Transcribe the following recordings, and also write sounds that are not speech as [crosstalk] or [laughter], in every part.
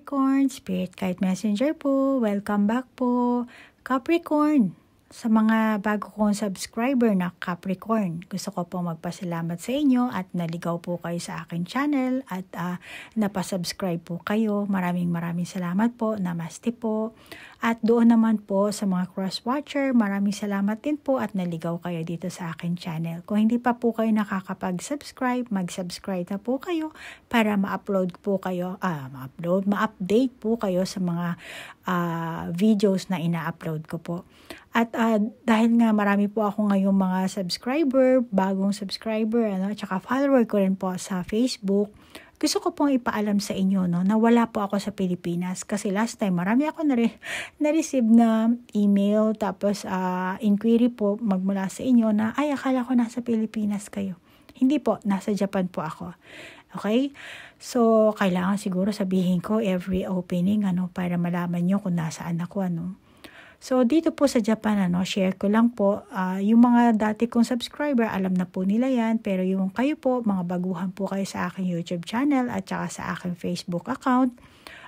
Capricorn, Spirit Guide Messenger po, welcome back po. Capricorn, sa mga bago kong subscriber na Capricorn, gusto ko pong magpasalamat sa inyo at naligaw po kayo sa akin channel at uh, napasubscribe po kayo. Maraming maraming salamat po. Namaste po. At doon naman po sa mga cross-watcher, maraming salamat din po at naligaw kayo dito sa akin channel. Kung hindi pa po kayo nakakapag-subscribe, mag-subscribe na po kayo para ma-upload po kayo, ah, ma-upload, ma-update po kayo sa mga uh, videos na ina-upload ko po. At uh, dahil nga marami po ako ngayong mga subscriber, bagong subscriber, ano, at saka follower ko rin po sa Facebook, gusto ko pong ipaalam sa inyo no, na wala po ako sa Pilipinas. Kasi last time, marami ako na na-receive na email, tapos uh, inquiry po magmula sa inyo na, ay, akala ko nasa Pilipinas kayo. Hindi po, nasa Japan po ako. Okay? So, kailangan siguro sabihin ko every opening, ano, para malaman nyo kung nasaan ako, ano. So, dito po sa Japan, ano, share ko lang po, uh, yung mga dati kong subscriber, alam na po nila yan, pero yung kayo po, mga baguhan po kayo sa aking YouTube channel at saka sa aking Facebook account,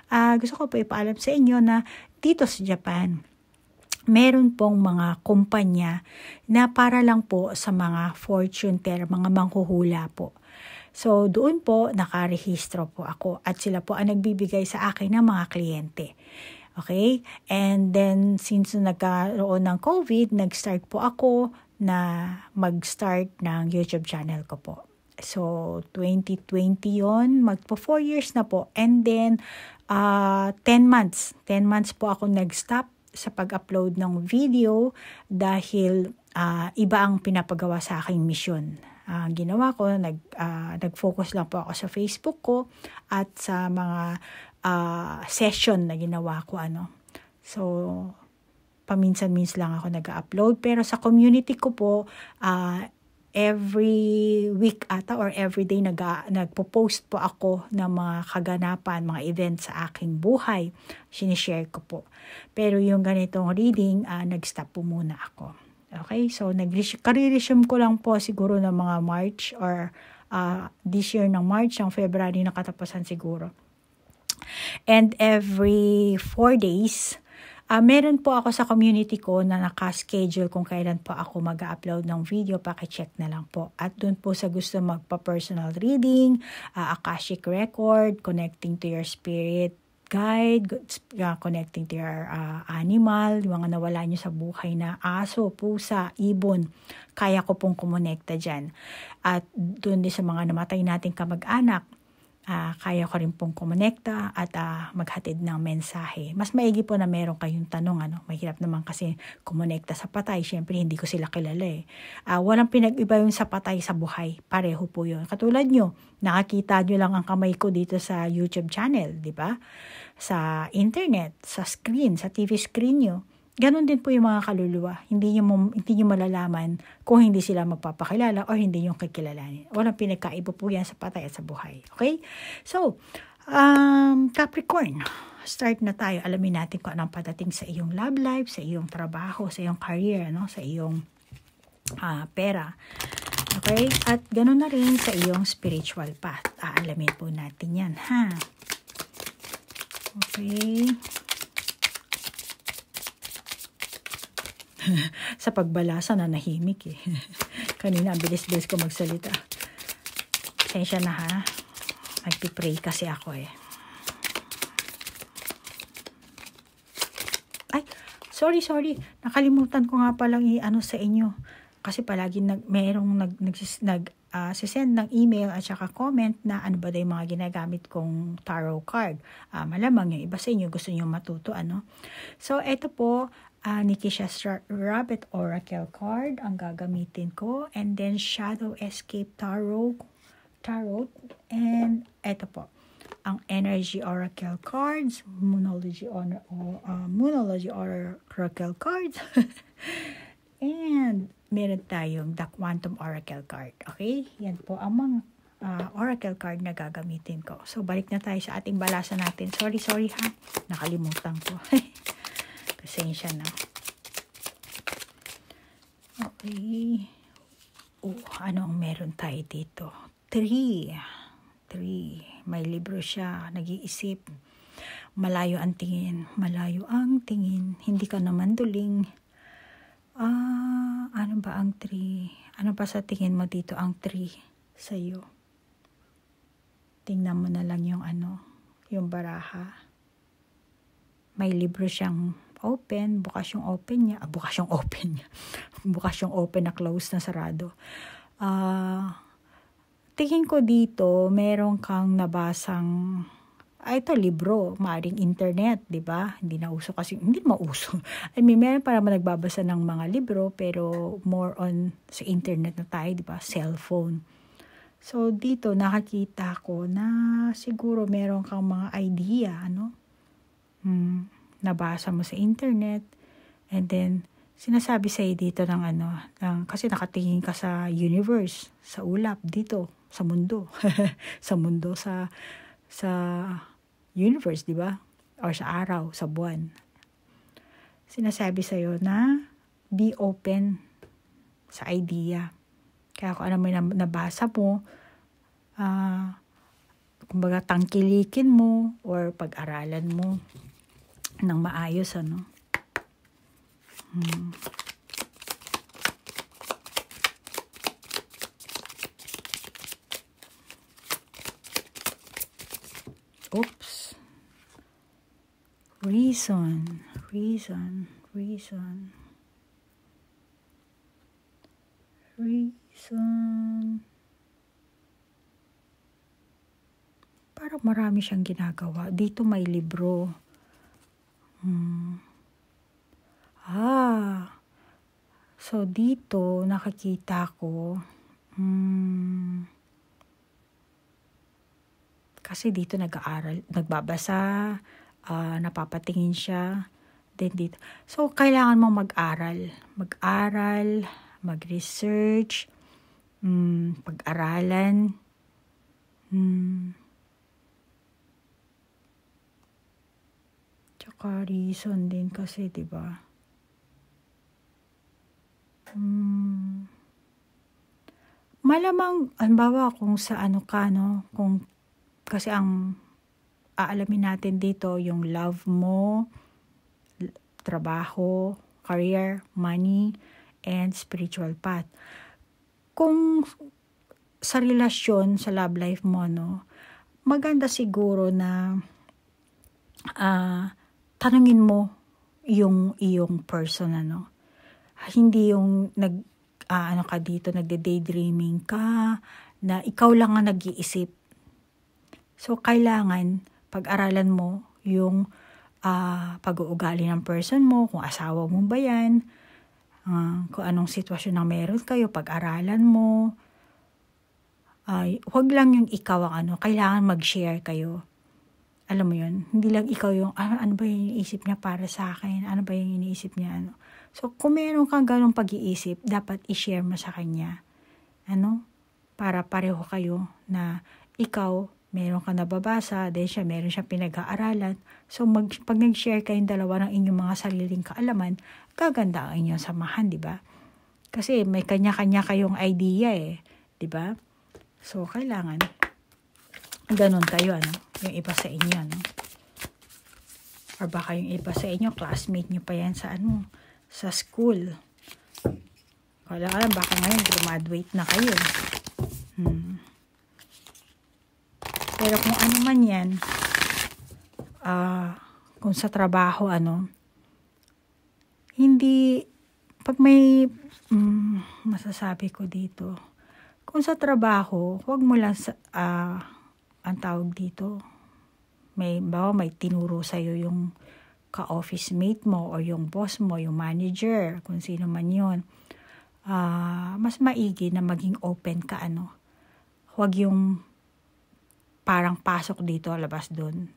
uh, gusto ko po ipaalam sa inyo na dito sa Japan, meron pong mga kumpanya na para lang po sa mga fortune teller, mga manghuhula po. So doon po nakarehistro po ako at sila po ang nagbibigay sa akin ng mga kliyente. Okay? And then, since nagkaroon ng COVID, nag-start po ako na mag-start ng YouTube channel ko po. So, 2020 yon Magpo 4 years na po. And then, uh, ah, 10 months. 10 months po ako nag-stop sa pag-upload ng video dahil uh, iba ang pinapagawa sa aking mission uh, ginawa ko, nag, uh, nag-focus lang po ako sa Facebook ko at sa mga uh, session na ginawa ko. Ano. So, paminsan-minsan lang ako nag-upload. Pero sa community ko po, uh, every week ata or every day nag nagpo-post po ako ng mga kaganapan, mga events sa aking buhay. Sinishare ko po. Pero yung ganitong reading, uh, nag-stop po muna ako. Okay, so nag-resume ko lang po siguro ng mga March or uh, this year ng March, ang February na katapusan siguro. And every four days, uh, meron po ako sa community ko na nakaschedule kung kailan po ako mag upload ng video, check na lang po. At doon po sa gusto magpa-personal reading, uh, Akashic Record, Connecting to Your Spirit, guide, uh, connecting to your uh, animal, yung mga nawala nyo sa buhay na aso, pusa, ibon, kaya ko pong kumonekta dyan. At doon din sa mga namatay nating kamag-anak, uh, kaya ko rin pong kumonekta at uh, maghatid ng mensahe. Mas maigi po na meron kayong tanong. Ano? Mahirap naman kasi kumonekta sa patay. Siyempre, hindi ko sila kilala eh. Uh, walang pinag-iba yung sa patay sa buhay. Pareho po yun. Katulad nyo, nakakita nyo lang ang kamay ko dito sa YouTube channel, di ba? Sa internet, sa screen, sa TV screen nyo. Ganon din po yung mga kaluluwa. Hindi nyo, hindi nyo malalaman kung hindi sila magpapakilala o hindi nyo kakilalanin. Walang pinagkaiba po yan sa patay at sa buhay. Okay? So, um, Capricorn, start na tayo. Alamin natin kung anong patating sa iyong love life, sa iyong trabaho, sa iyong career, no? sa iyong uh, pera. Okay? At ganun na rin sa iyong spiritual path. Aalamin po natin yan, ha? Okay. [laughs] sa pagbalasa na nahimik eh. [laughs] Kanina, bilis-bilis ko magsalita. Pasensya na ha. Nagpipray kasi ako eh. Ay, sorry, sorry. Nakalimutan ko nga palang i-ano sa inyo. Kasi palagi nag, merong nag, nag, nag uh, sisend ng email at saka comment na ano ba yung mga ginagamit kong tarot card. Uh, malamang yung iba sa inyo gusto nyo matuto. Ano? So, ito po, uh, ah, Nikisha's Rabbit Oracle card ang gagamitin ko. And then Shadow Escape Tarot. Tarot. And ito po. Ang Energy Oracle cards. Moonology, or, uh, ah, Moonology Oracle cards. [laughs] and meron tayong The Quantum Oracle card. Okay? Yan po ang mga uh, oracle card na gagamitin ko. So, balik na tayo sa ating balasa natin. Sorry, sorry ha. Nakalimutan ko. [laughs] Pasensya na. Okay. Oh, ano ang meron tayo dito? Three. Three. May libro siya. Nag-iisip. Malayo ang tingin. Malayo ang tingin. Hindi ka naman duling. Ah, ano ba ang three? Ano pa sa tingin mo dito ang three sa'yo? Tingnan mo na lang yung ano, yung baraha. May libro siyang open, bukas yung open niya, ah, bukas yung open niya, [laughs] bukas yung open na close na sarado. Ah, uh, tingin ko dito, meron kang nabasang ay ah, ito libro, maaring internet, 'di ba? Hindi na uso kasi hindi mauso. [laughs] I mean, meron para nagbabasa ng mga libro pero more on sa internet na tayo, 'di ba? Cellphone. So dito nakakita ko na siguro meron kang mga idea, ano? Hmm nabasa mo sa internet, and then, sinasabi sa dito ng ano, ng, kasi nakatingin ka sa universe, sa ulap, dito, sa mundo. [laughs] sa mundo, sa, sa universe, di ba? Or sa araw, sa buwan. Sinasabi sa sa'yo na be open sa idea. Kaya kung ano may nabasa mo, uh, kumbaga tangkilikin mo or pag-aralan mo ng maayos ano hmm. oops reason reason reason reason parang marami siyang ginagawa dito may libro Mm. Ah. So, dito nakakita ko. Mm, kasi dito nag-aaral, nagbabasa, uh, napapatingin siya. din dito. So, kailangan mo mag-aral. Mag-aral, mag-research, mm, pag-aralan. Mm. Tsaka reason din kasi, 'di ba? Hmm. Malamang halimbawa kung sa ano ka no, kung kasi ang aalamin natin dito yung love mo, trabaho, career, money, and spiritual path. Kung sa relasyon, sa love life mo, no, maganda siguro na uh, tanungin mo yung iyong person ano ah, hindi yung nag uh, ano ka dito nagde-daydreaming ka na ikaw lang ang nag-iisip so kailangan pag-aralan mo yung uh, pag-uugali ng person mo kung asawa mo ba yan uh, kung anong sitwasyon na meron kayo pag-aralan mo ay uh, wag lang yung ikaw ang ano kailangan mag-share kayo alam mo yun, hindi lang ikaw yung, ano, ano ba yung iniisip niya para sa akin, ano ba yung iniisip niya, ano. So, kung meron kang ganong pag-iisip, dapat i-share mo sa kanya, ano, para pareho kayo na ikaw, meron ka nababasa, then siya, meron siyang pinag-aaralan. So, mag, pag nag-share kayong dalawa ng inyong mga saliling kaalaman, gaganda ang inyong samahan, di ba? Kasi may kanya-kanya kayong idea eh, di ba? So, kailangan ganun kayo, ano? Yung iba sa inyo, ano? Or baka yung iba sa inyo, classmate nyo pa yan sa ano? Sa school. Wala alam, baka ngayon graduate na kayo. Hmm. Pero kung ano man yan, ah, uh, kung sa trabaho, ano, hindi, pag may, um, masasabi ko dito, kung sa trabaho, huwag mo lang sa, ah, uh, ang tawag dito, may, bawa may tinuro sa'yo yung ka-office mate mo o yung boss mo, yung manager, kung sino man yun, uh, mas maigi na maging open ka, ano. Huwag yung parang pasok dito, labas doon.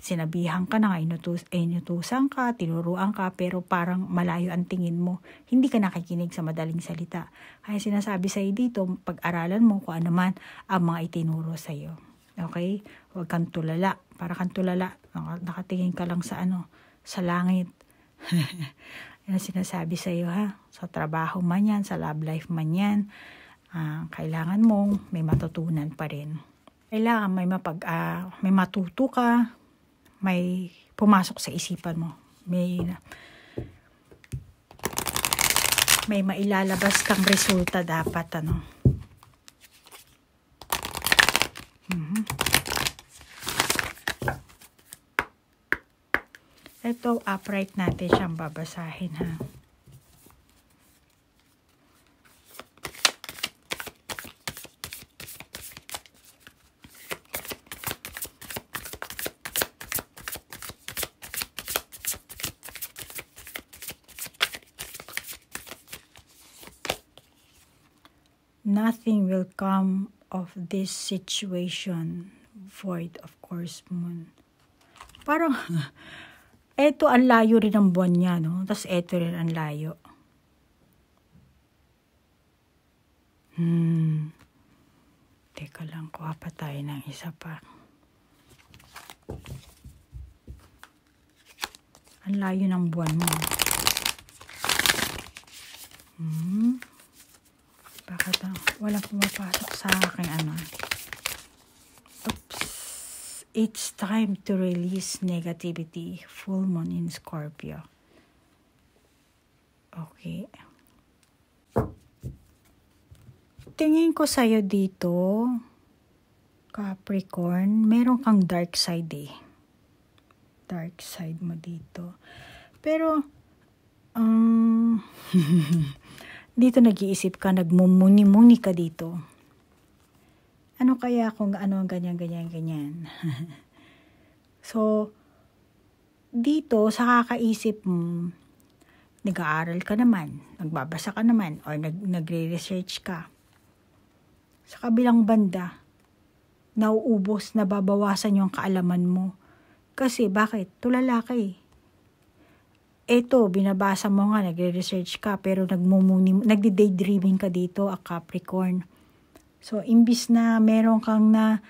Sinabihan ka na, inutus, inutusan ka, tinuruan ka, pero parang malayo ang tingin mo. Hindi ka nakikinig sa madaling salita. Kaya sinasabi sa'yo dito, pag-aralan mo kung ano man ang mga itinuro sa'yo. Okay? Huwag kang tulala. Para kang tulala. Nakatingin ka lang sa ano, sa langit. [laughs] Yan ang sinasabi sa iyo ha. Sa trabaho man yan, sa love life man yan, uh, kailangan mong may matutunan pa rin. Kailangan may mapag uh, may matuto ka, may pumasok sa isipan mo. May may mailalabas kang resulta dapat ano. Mm Ito, upright natin siyang babasahin ha. Nothing will come of this situation void of course moon parang [laughs] eto ang layo rin ng buwan niya no tapos eto rin ang layo hmm teka lang kuha pa tayo ng isa pa ang layo ng buwan mo hmm bakit ang ah? walang pumapasok sa akin, ano? Oops. It's time to release negativity. Full moon in Scorpio. Okay. Tingin ko sa'yo dito, Capricorn, meron kang dark side eh. Dark side mo dito. Pero, um, [laughs] Dito nag-iisip ka, nagmumuni-muni ka dito. Ano kaya kung ano, ang ganyan, ganyan, ganyan. [laughs] so, dito sa kakaisip mo, nag-aaral ka naman, nagbabasa ka naman, or nag nagre-research ka. Sa kabilang banda, nauubos, nababawasan yung kaalaman mo. Kasi bakit? Tulala ka eh eto, binabasa mo nga, nagre-research ka, pero nagmumuni, nagdi-daydreaming ka dito, a Capricorn. So, imbis na meron kang na,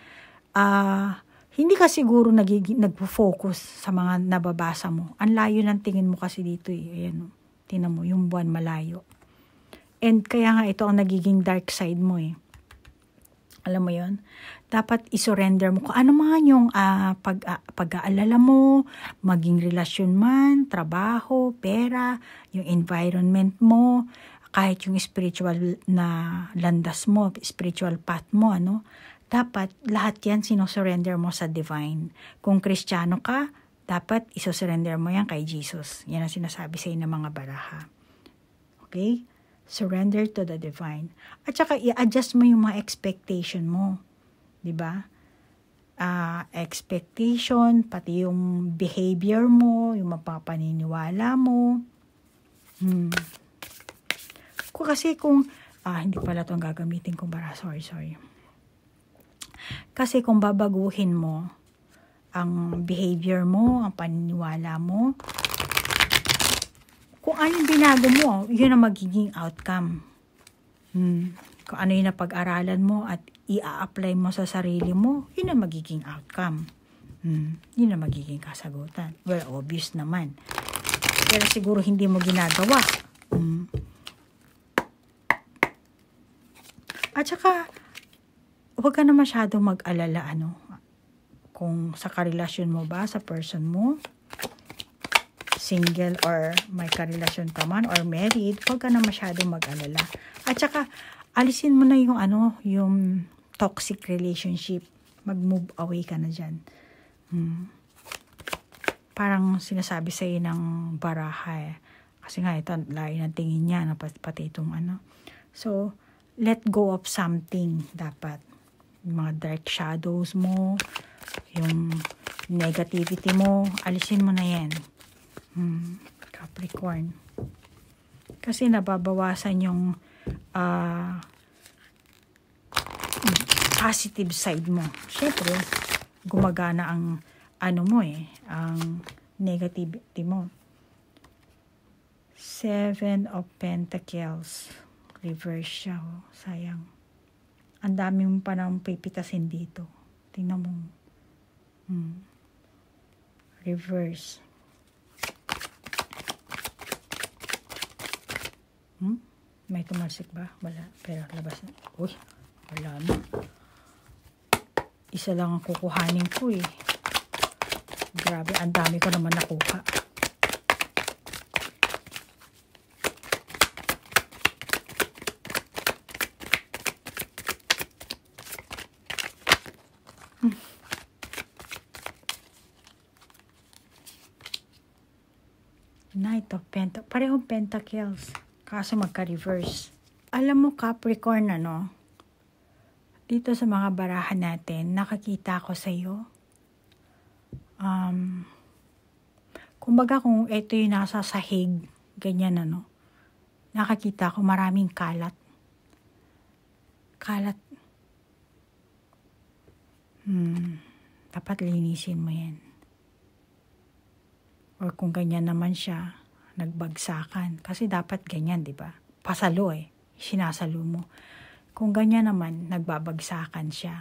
uh, hindi ka siguro nagig- nagpo-focus sa mga nababasa mo. Ang layo ng tingin mo kasi dito eh. Ayan, oh. tinan mo, yung buwan malayo. And kaya nga ito ang nagiging dark side mo eh. Alam mo yon Dapat isurrender mo kung ano man yung uh, pag, uh, pag-aalala mo, maging relasyon man, trabaho, pera, yung environment mo, kahit yung spiritual na landas mo, spiritual path mo, ano. Dapat lahat yan sinosurrender mo sa divine. Kung kristyano ka, dapat isosurrender mo yan kay Jesus. Yan ang sinasabi sa'yo ng mga baraha. Okay? surrender to the divine. At saka i-adjust mo yung mga expectation mo. 'Di ba? Uh, expectation, pati yung behavior mo, yung mapapaniniwala mo. Hmm. Kasi kung, ah, hindi pala itong gagamitin kung bara, sorry, sorry. Kasi kung babaguhin mo ang behavior mo, ang paniniwala mo, kung ano yung binago mo, yun ang magiging outcome. Hmm. Kung ano yung napag-aralan mo at i-apply mo sa sarili mo, yun ang magiging outcome. Hmm. Yun ang magiging kasagutan. Well, obvious naman. Pero siguro hindi mo ginagawa. Hmm. At saka, huwag ka na masyadong mag-alala ano, kung sa karelasyon mo ba, sa person mo, single or may karelasyon ka man or married, huwag ka na masyadong mag-alala. At saka, alisin mo na yung ano, yung toxic relationship. Mag-move away ka na dyan. Hmm. Parang sinasabi sa iyo ng baraha eh. Kasi nga, ito, layo ng tingin niya, na pati, pati itong ano. So, let go of something dapat. Yung mga dark shadows mo, yung negativity mo, alisin mo na yan Hmm, Capricorn. Kasi nababawasan yung uh, positive side mo. Siyempre, gumagana ang ano mo eh, ang negativity mo. Seven of Pentacles. Reverse siya, oh. sayang. Ang dami mo pa pipitasin dito. Tingnan mo. Hmm. Reverse. May tumalsik ba? Wala. Pero labas na. Uy, wala na. Isa lang ang kukuhanin ko eh. Grabe, ang dami ko naman nakuha. Hmm. Knight of Pentacles. Parehong Pentacles. Kaso magka-reverse. Alam mo Capricorn ano? Dito sa mga barahan natin, nakakita ko sa iyo. Um, kumbaga kung ito yung nasa sahig, ganyan ano, nakakita ko maraming kalat. Kalat. Hmm, dapat linisin mo yan. O kung ganyan naman siya, nagbagsakan. Kasi dapat ganyan, di ba? Pasalo eh. Sinasalo mo. Kung ganyan naman, nagbabagsakan siya.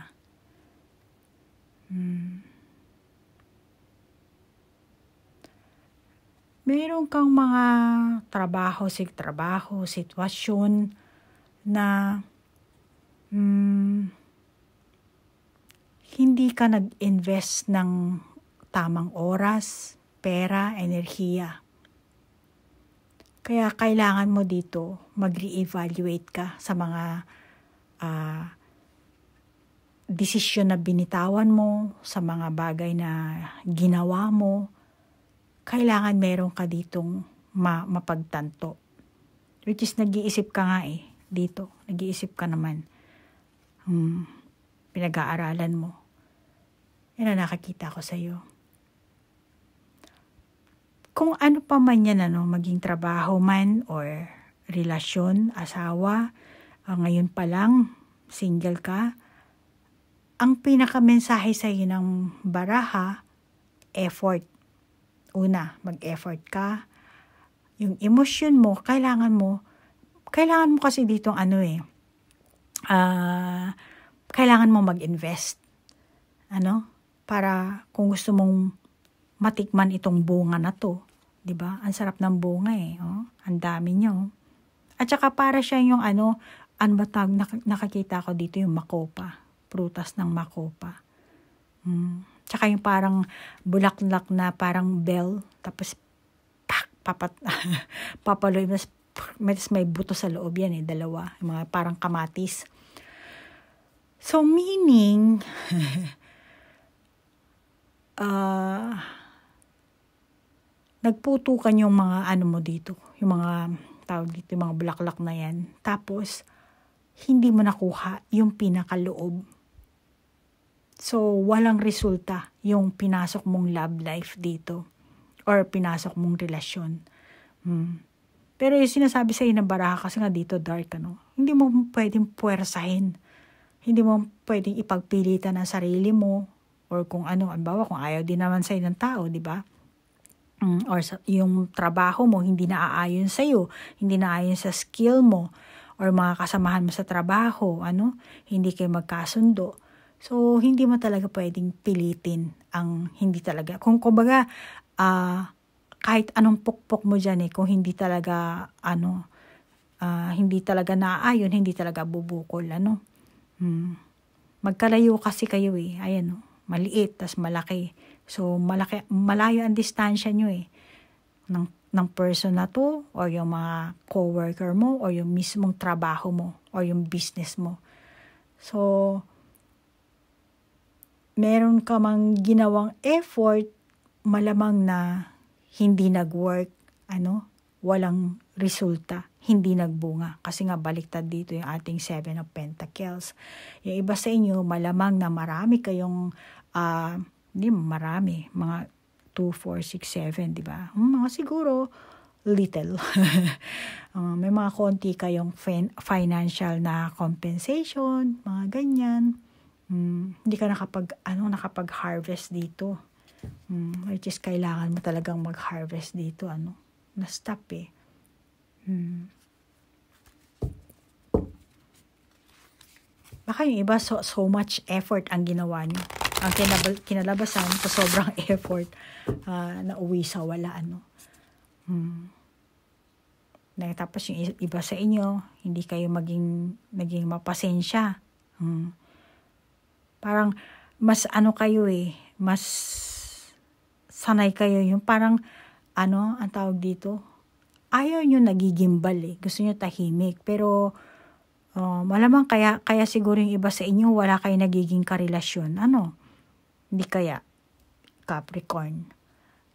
Hmm. Meron kang mga trabaho, sig trabaho, sitwasyon na hmm, hindi ka nag-invest ng tamang oras, pera, enerhiya kaya kailangan mo dito mag-reevaluate ka sa mga uh, desisyon na binitawan mo, sa mga bagay na ginawa mo. Kailangan meron ka ditong ma- mapagtanto. Which is nag-iisip ka nga eh dito. Nag-iisip ka naman. Hmm, pinag-aaralan mo. Yan ang nakakita ko sa'yo kung ano pa man yan, ano, maging trabaho man or relasyon, asawa, uh, ngayon pa lang, single ka, ang pinakamensahe sa iyo ng baraha, effort. Una, mag-effort ka. Yung emosyon mo, kailangan mo, kailangan mo kasi dito ano eh, uh, kailangan mo mag-invest. Ano? Para kung gusto mong matikman itong bunga na to. 'di ba? Ang sarap ng bunga eh, oh. Ang dami niyo. Oh. At saka para siya yung ano, ang batag nak- nakakita ko dito yung makopa, prutas ng makopa. Mm. Tsaka yung parang bulaklak na parang bell, tapos pak, papat, [laughs] papaloy, mas, mas may buto sa loob yan eh, dalawa, yung mga parang kamatis. So meaning, uh, [laughs] nagputukan yung mga ano mo dito, yung mga tawag dito, yung mga bulaklak na yan. Tapos, hindi mo nakuha yung pinakaloob. So, walang resulta yung pinasok mong love life dito or pinasok mong relasyon. Hmm. Pero yung sinasabi sa na baraha kasi nga dito dark, ano? Hindi mo pwedeng puwersahin. Hindi mo pwedeng ipagpilitan ang sarili mo or kung ano, anbawa kung ayaw din naman sa'yo ng tao, di ba? Mm, or sa, yung trabaho mo hindi naaayon sa iyo, hindi naaayon sa skill mo or mga kasamahan mo sa trabaho, ano, hindi kayo magkasundo. So hindi mo talaga pwedeng pilitin ang hindi talaga. Kung kumbaga uh, kahit anong pukpok mo diyan eh kung hindi talaga ano uh, hindi talaga naaayon, hindi talaga bubukol ano. Hmm. Magkalayo kasi kayo eh. Ayan oh, maliit tas malaki So, malaki, malayo ang distansya nyo eh. Ng, ng person na to, or yung mga coworker mo, or yung mismong trabaho mo, or yung business mo. So, meron ka mang ginawang effort, malamang na hindi nag-work, ano, walang resulta, hindi nagbunga. Kasi nga baliktad dito yung ating Seven of Pentacles. Yung iba sa inyo, malamang na marami kayong uh, di marami, mga 2, 4, 6, 7, di ba? Mga siguro, little. uh, [laughs] may mga konti kayong fin- financial na compensation, mga ganyan. Mm, hindi ka nakapag, ano, nakapag-harvest dito. Mm, which is, kailangan mo talagang mag-harvest dito, ano. Na-stop eh. Mm. Baka yung iba, so, so much effort ang ginawa niyo. Ang kinalabasan sa so sobrang [laughs] effort uh, na uwi sa wala. Ano. Hmm. Tapos yung iba sa inyo, hindi kayo maging, naging mapasensya. Hmm. Parang mas ano kayo eh, mas sanay kayo yung parang ano ang tawag dito. Ayaw nyo nagigimbal eh. Gusto nyo tahimik. Pero Oh, malamang kaya, kaya siguro yung iba sa inyo wala kayo nagiging karelasyon. Ano? Hindi kaya. Capricorn.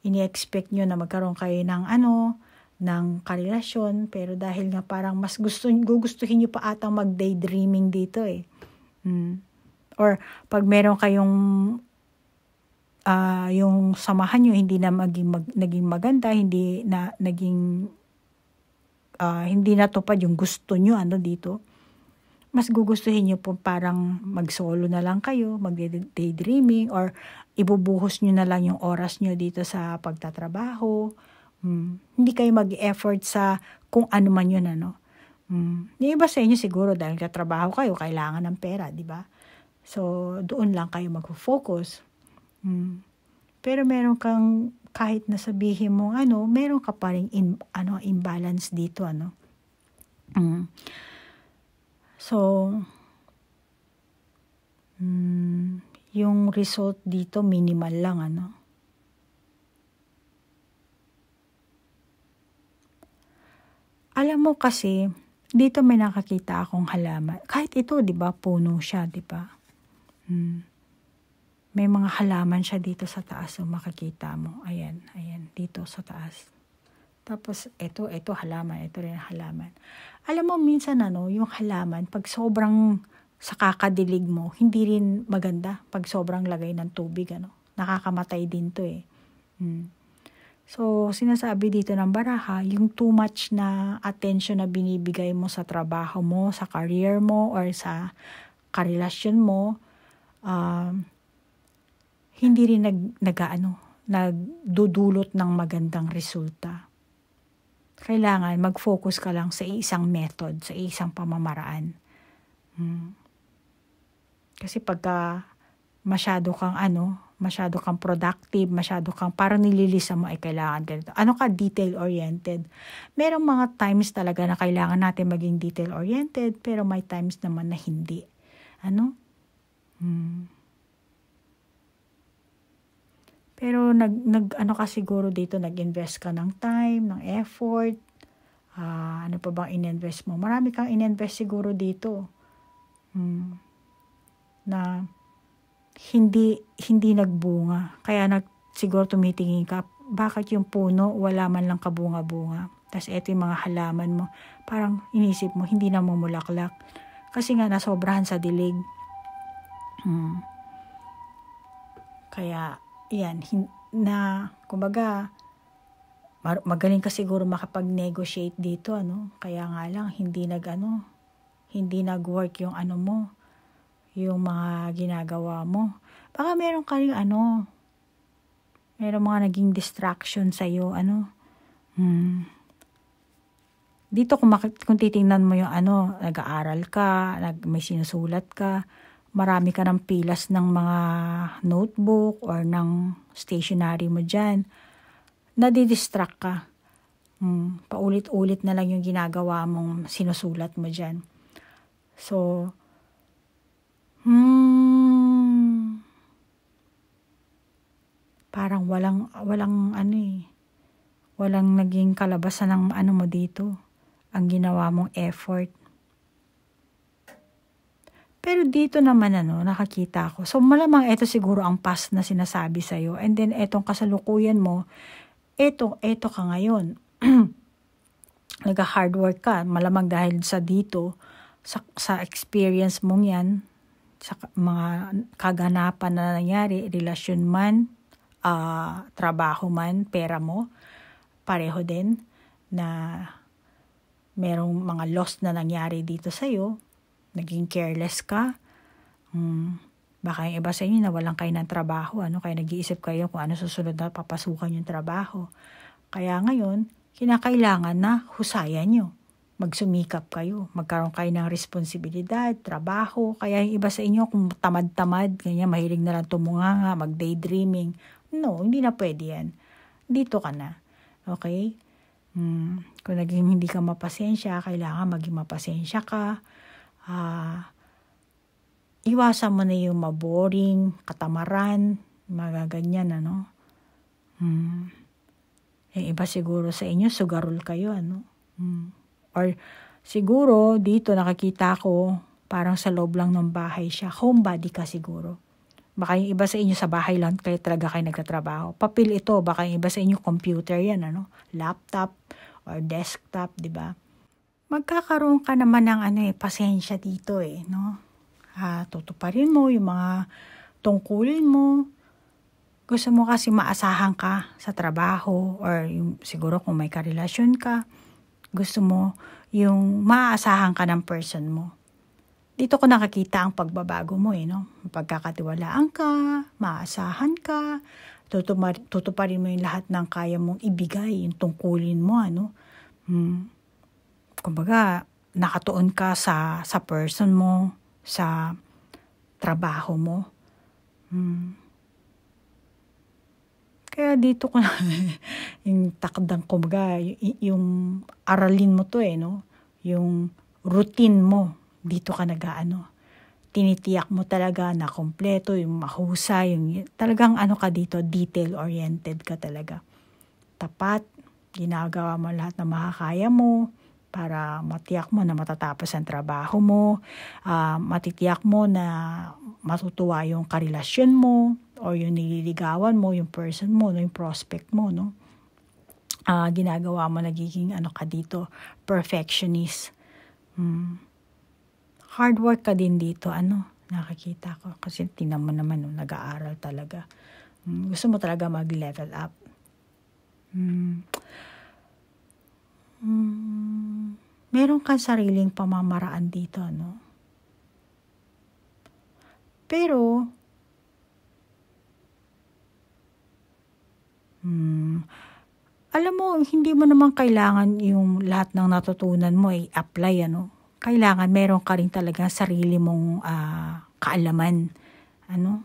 Ini-expect nyo na magkaroon kayo ng ano, ng karelasyon, pero dahil nga parang mas gusto, gugustuhin nyo pa atang mag-daydreaming dito eh. Mm. Or pag meron kayong uh, yung samahan nyo hindi na maging mag, naging maganda, hindi na naging uh, hindi natupad yung gusto nyo ano dito mas gugustuhin nyo po parang mag-solo na lang kayo, mag-daydreaming, or ibubuhos nyo na lang yung oras nyo dito sa pagtatrabaho. Hmm. Hindi kayo mag-effort sa kung ano man yun, ano. Hmm. Yung iba sa inyo siguro dahil katrabaho kayo, kailangan ng pera, di ba? So, doon lang kayo mag-focus. Hmm. Pero meron kang, kahit na sabihin mo, ano, meron ka pa rin in, ano, imbalance dito, ano. Hmm So, mm, yung result dito minimal lang ano. Alam mo kasi dito may nakakita akong halaman. Kahit ito 'di ba puno siya 'di ba? Mm. May mga halaman siya dito sa taas, so makikita mo. Ayan, ayan, dito sa taas. Tapos, ito, ito, halaman. Ito rin, halaman. Alam mo, minsan, ano, yung halaman, pag sobrang sa kakadilig mo, hindi rin maganda pag sobrang lagay ng tubig, ano. Nakakamatay din to, eh. Hmm. So, sinasabi dito ng baraha, yung too much na attention na binibigay mo sa trabaho mo, sa career mo, or sa karelasyon mo, um, hindi rin nag, nag, ano, nagdudulot ng magandang resulta kailangan mag-focus ka lang sa isang method, sa isang pamamaraan. Hmm. Kasi pagka masyado kang ano, masyado kang productive, masyado kang parang nililisa mo ay kailangan ganito. Ano ka detail-oriented? Merong mga times talaga na kailangan natin maging detail-oriented pero may times naman na hindi. Ano? Hmm. Pero nag, nag ano ka siguro dito, nag-invest ka ng time, ng effort, uh, ano pa bang in-invest mo? Marami kang in-invest siguro dito. Hmm. Na hindi hindi nagbunga. Kaya nag siguro tumitingin ka, bakit yung puno wala man lang kabunga-bunga? Tapos eto yung mga halaman mo, parang inisip mo, hindi na mumulaklak. Kasi nga nasobrahan sa dilig. Hmm. Kaya yan, hin- na, kumbaga, magaling ka siguro makapag-negotiate dito, ano? Kaya nga lang, hindi nag, ano, hindi nag-work yung ano mo, yung mga ginagawa mo. Baka meron ka rin, ano, meron mga naging distraction sa'yo, ano? Hmm. Dito, kung, kung titingnan mo yung ano, nag-aaral ka, nag, may sinusulat ka, marami ka ng pilas ng mga notebook or ng stationery mo dyan, nadidistract ka. Mm, paulit-ulit na lang yung ginagawa mong sinusulat mo dyan. So, hmm, parang walang, walang ano eh, walang naging kalabasan ng ano mo dito, ang ginawa mong effort. Pero dito naman ano, nakakita ako. So malamang ito siguro ang past na sinasabi sa iyo. And then etong kasalukuyan mo, eto, eto ka ngayon. [clears throat] Nag-hard work ka, malamang dahil sa dito, sa, sa experience mong yan, sa mga kaganapan na nangyari, relasyon man, uh, trabaho man, pera mo, pareho din na merong mga loss na nangyari dito sa'yo, naging careless ka, um, baka yung iba sa inyo na walang kayo ng trabaho, ano, kaya nag-iisip kayo kung ano susunod na papasukan yung trabaho. Kaya ngayon, kinakailangan na husayan nyo. Magsumikap kayo, magkaroon kayo ng responsibilidad, trabaho. Kaya yung iba sa inyo, kung tamad-tamad, ganyan, mahilig na lang tumunganga, mag-daydreaming. No, hindi na pwede yan. Dito ka na. Okay? Hmm. Kung naging hindi ka mapasensya, kailangan maging mapasensya ka uh, iwasan mo na yung maboring, katamaran, mga ganyan, ano. Hmm. Yung eh, iba siguro sa inyo, sugarol kayo, ano. Hmm. Or siguro, dito nakakita ko, parang sa loob lang ng bahay siya. Homebody ka siguro. Baka yung iba sa inyo sa bahay lang kaya talaga kayo nagtatrabaho. Papil ito, baka yung iba sa inyo computer yan, ano. Laptop or desktop, di ba? magkakaroon ka naman ng ano eh, pasensya dito eh, no? Ah, tutuparin mo yung mga tungkulin mo. Gusto mo kasi maasahan ka sa trabaho or yung, siguro kung may karelasyon ka, gusto mo yung maasahan ka ng person mo. Dito ko nakakita ang pagbabago mo eh, no? Pagkakatiwalaan ka, maasahan ka, tutuparin mo yung lahat ng kaya mong ibigay, yung tungkulin mo, ano? Hmm kumbaga, nakatuon ka sa, sa person mo, sa trabaho mo. Hmm. Kaya dito ko na, [laughs] yung takdang, kumbaga, y- yung aralin mo to eh, no? Yung routine mo, dito ka nag-ano. Tinitiyak mo talaga na kompleto, yung mahusay, yung talagang ano ka dito, detail-oriented ka talaga. Tapat, ginagawa mo lahat na makakaya mo, para matiyak mo na matatapos ang trabaho mo, uh, matitiyak mo na matutuwa yung karelasyon mo or yung nililigawan mo, yung person mo, no, yung prospect mo, no? Uh, ginagawa mo, nagiging ano ka dito, perfectionist. Hmm. Hard work ka din dito, ano, nakikita ko. Kasi tingnan mo naman, no, nag-aaral talaga. Hmm. Gusto mo talaga mag-level up. Hmm um, meron kang sariling pamamaraan dito, no? Pero, um, alam mo, hindi mo naman kailangan yung lahat ng natutunan mo ay apply ano? Kailangan meron ka rin talaga sarili mong uh, kaalaman, ano?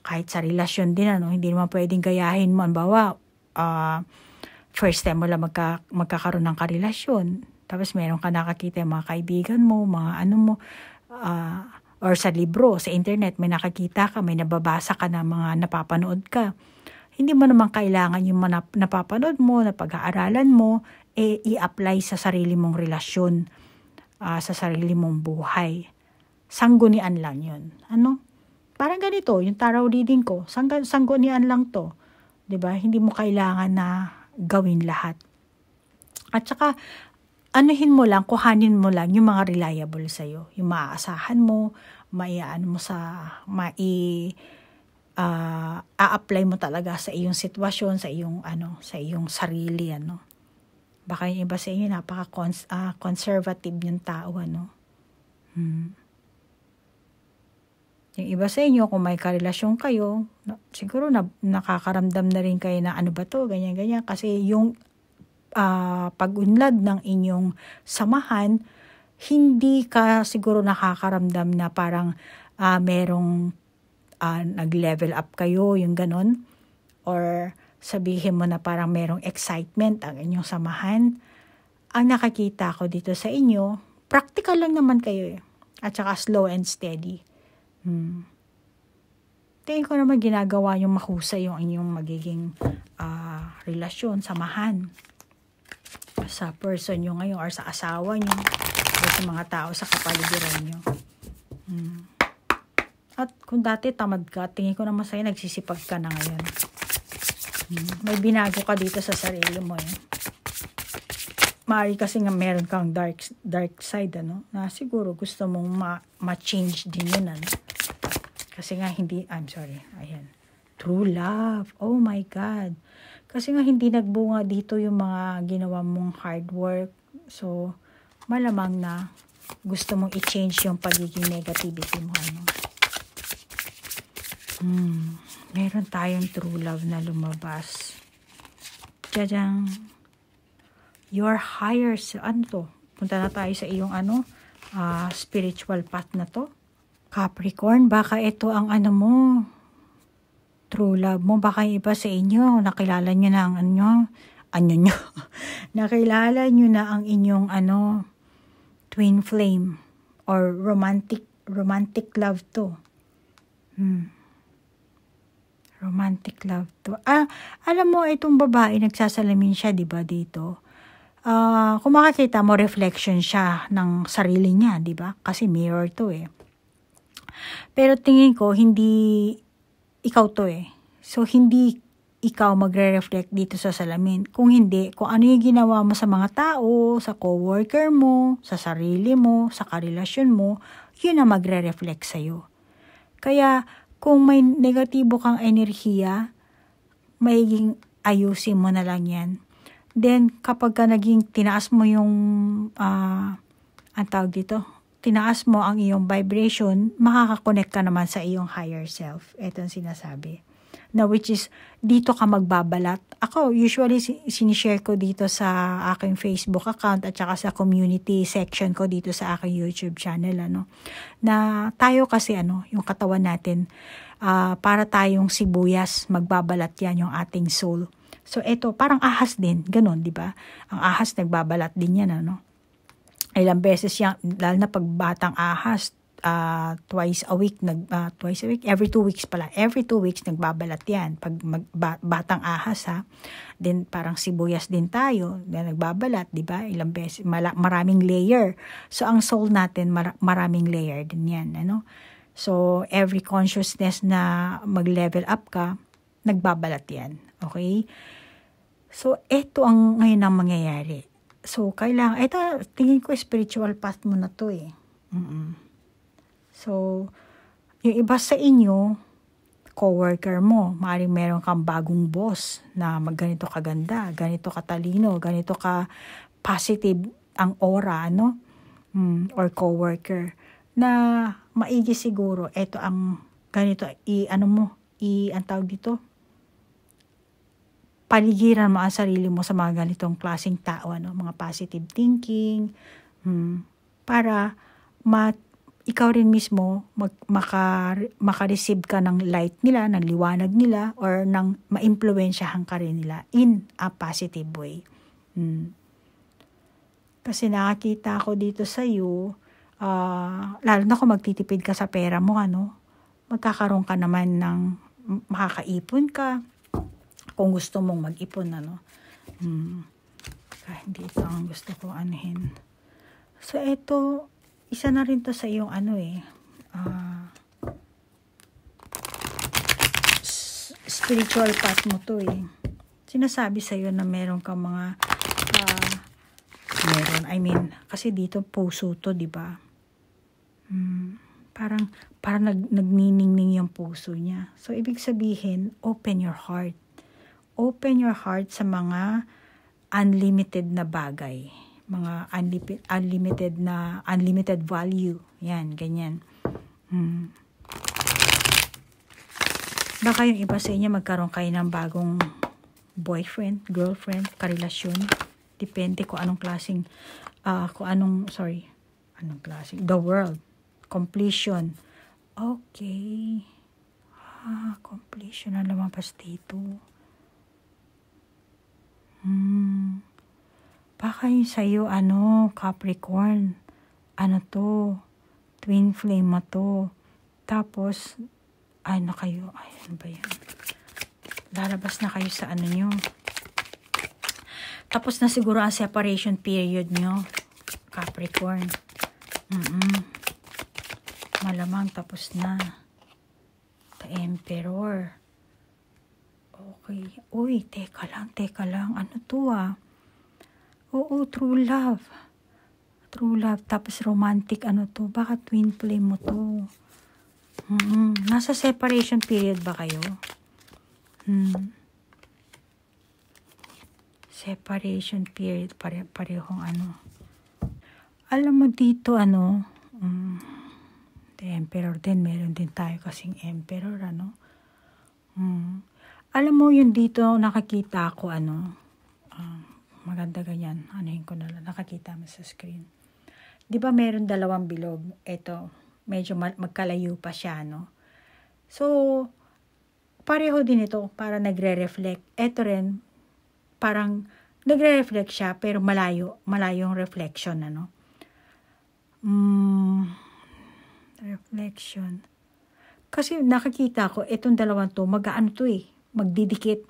Kahit sa relasyon din, ano? Hindi naman pwedeng gayahin mo. Ang bawa, ah, uh, first time mo lang magka, magkakaroon ng karelasyon. Tapos meron ka nakakita yung mga kaibigan mo, mga ano mo, uh, or sa libro, sa internet, may nakakita ka, may nababasa ka na mga napapanood ka. Hindi mo naman kailangan yung manap- napapanood mo, napag-aaralan mo, e i-apply sa sarili mong relasyon, uh, sa sarili mong buhay. Sanggunian lang yun. Ano? Parang ganito, yung taraw reading ko, sang- sanggunian lang to. 'di ba? Hindi mo kailangan na gawin lahat. At saka, anuhin mo lang, kuhanin mo lang yung mga reliable sa'yo. Yung maaasahan mo, maiaan mo sa, mai, uh, a-apply mo talaga sa iyong sitwasyon, sa iyong, ano, sa iyong sarili, ano. Baka yung iba sa inyo, napaka-conservative ah, uh, yung tao, ano. Hmm. Yung iba sa inyo, kung may karelasyon kayo, siguro na, nakakaramdam na rin kayo na ano ba to, ganyan-ganyan. Kasi yung uh, pag-unlad ng inyong samahan, hindi ka siguro nakakaramdam na parang uh, merong uh, nag-level up kayo, yung ganon. Or sabihin mo na parang merong excitement ang inyong samahan. Ang nakakita ko dito sa inyo, practical lang naman kayo eh. At saka slow and steady. Hmm. Tingin ko naman ginagawa yung makusa yung inyong magiging uh, relasyon, samahan sa person nyo ngayon or sa asawa nyo or sa mga tao sa kapaligiran nyo. Hmm. At kung dati tamad ka, tingin ko naman sa'yo nagsisipag ka na ngayon. Hmm. May binago ka dito sa sarili mo eh. Maari kasi nga meron kang dark, dark side, ano? Na siguro gusto mong ma- ma-change din yun, ano? Kasi nga hindi, I'm sorry, ayan. True love. Oh my God. Kasi nga hindi nagbunga dito yung mga ginawa mong hard work. So, malamang na gusto mong i-change yung pagiging negativity mo. Ano? Hmm. Meron tayong true love na lumabas. Jajang! your higher, self. ano to? Punta na tayo sa iyong ano, uh, spiritual path na to. Capricorn, baka ito ang ano mo, true love mo. Baka iba sa inyo, nakilala nyo na ang ano, ano nyo. [laughs] nakilala nyo na ang inyong ano, twin flame or romantic, romantic love to. Hmm. Romantic love to. Ah, alam mo, itong babae, nagsasalamin siya, di ba, dito? uh, kung makakita mo, reflection siya ng sarili niya, di ba? Kasi mirror to eh. Pero tingin ko, hindi ikaw to eh. So, hindi ikaw magre-reflect dito sa salamin. Kung hindi, kung ano yung ginawa mo sa mga tao, sa coworker mo, sa sarili mo, sa karelasyon mo, yun ang magre-reflect sa'yo. Kaya, kung may negatibo kang enerhiya, mayiging ayusin mo na lang yan Then, kapag ka naging tinaas mo yung, uh, ang tawag dito, tinaas mo ang iyong vibration, makakakonect ka naman sa iyong higher self. Ito ang sinasabi. Na which is, dito ka magbabalat. Ako, usually, sinishare ko dito sa aking Facebook account at saka sa community section ko dito sa aking YouTube channel. Ano? Na tayo kasi, ano, yung katawan natin, uh, para tayong sibuyas, magbabalat yan yung ating soul So, eto, parang ahas din. Ganon, di ba? Ang ahas, nagbabalat din yan, ano? Ilang beses yan, lalo na pag batang ahas, uh, twice a week, nag, uh, twice a week, every two weeks pala. Every two weeks, nagbabalat yan. Pag mag, ba, batang ahas, ha? Then, parang sibuyas din tayo na nagbabalat, di ba? Ilang beses, mala, maraming layer. So, ang soul natin, mar, maraming layer din yan, ano? So, every consciousness na mag-level up ka, nagbabalat yan. Okay? So, ito ang ngayon ang mangyayari. So, kailangan, ito, tingin ko spiritual path mo na to eh. Mm-mm. So, yung iba sa inyo, coworker mo, maaaring meron kang bagong boss na magganito kaganda, ganito katalino, ganito ka positive ang aura, ano? Mm, or coworker na maigi siguro, ito ang ganito, i, ano mo, i, ang tawag dito, paligiran mo ang sarili mo sa mga ganitong klaseng tao, ano, mga positive thinking, hmm, para ma ikaw rin mismo mag, maka, maka-receive ka ng light nila, ng liwanag nila, or ng ma-impluensyahan ka rin nila in a positive way. Hmm. Kasi nakakita ko dito sa iyo, uh, ah, lalo na kung magtitipid ka sa pera mo, ano, magkakaroon ka naman ng makakaipon ka, kung gusto mong mag-ipon, ano. Hmm. Kaya hindi ito ang gusto ko anuhin. So, ito, isa na rin to sa iyong ano eh, uh, spiritual path mo to eh. Sinasabi sa sa'yo na meron kang mga uh, meron. I mean, kasi dito puso to, di ba? Hmm, parang, parang nag, nagniningning yung puso niya. So, ibig sabihin, open your heart open your heart sa mga unlimited na bagay. Mga unlimited, unlimited na, unlimited value. Yan, ganyan. Hmm. Baka yung iba sa inyo magkaroon kayo ng bagong boyfriend, girlfriend, karelasyon. Depende kung anong klaseng, uh, kung anong, sorry, anong klaseng, the world, completion. Okay. Ah, completion na lumabas dito. Hmm. Baka yung sa'yo, ano, Capricorn. Ano to? Twin flame mo to. Tapos, ano kayo? Ay, ano ba yan? Lalabas na kayo sa ano nyo. Tapos na siguro ang separation period nyo, Capricorn. Mm -mm. Malamang tapos na. The Emperor. Okay. Uy, teka lang, teka lang. Ano to ah? Oo, true love. True love. Tapos romantic ano to. Baka twin flame mo to. Mm -hmm. Nasa separation period ba kayo? Hmm. Separation period. Pare parehong ano. Alam mo dito ano. Mm, the emperor din. Meron din tayo kasing emperor ano. Hmm alam mo yung dito nakakita ako ano uh, maganda ganyan Ano ko na lang nakakita mo sa screen di ba meron dalawang bilog Ito, medyo magkalayo pa siya no so pareho din ito para nagre-reflect Ito rin parang nagre-reflect siya pero malayo malayong reflection ano mm, reflection kasi nakakita ko itong dalawang to mag-aano to eh magdidikit.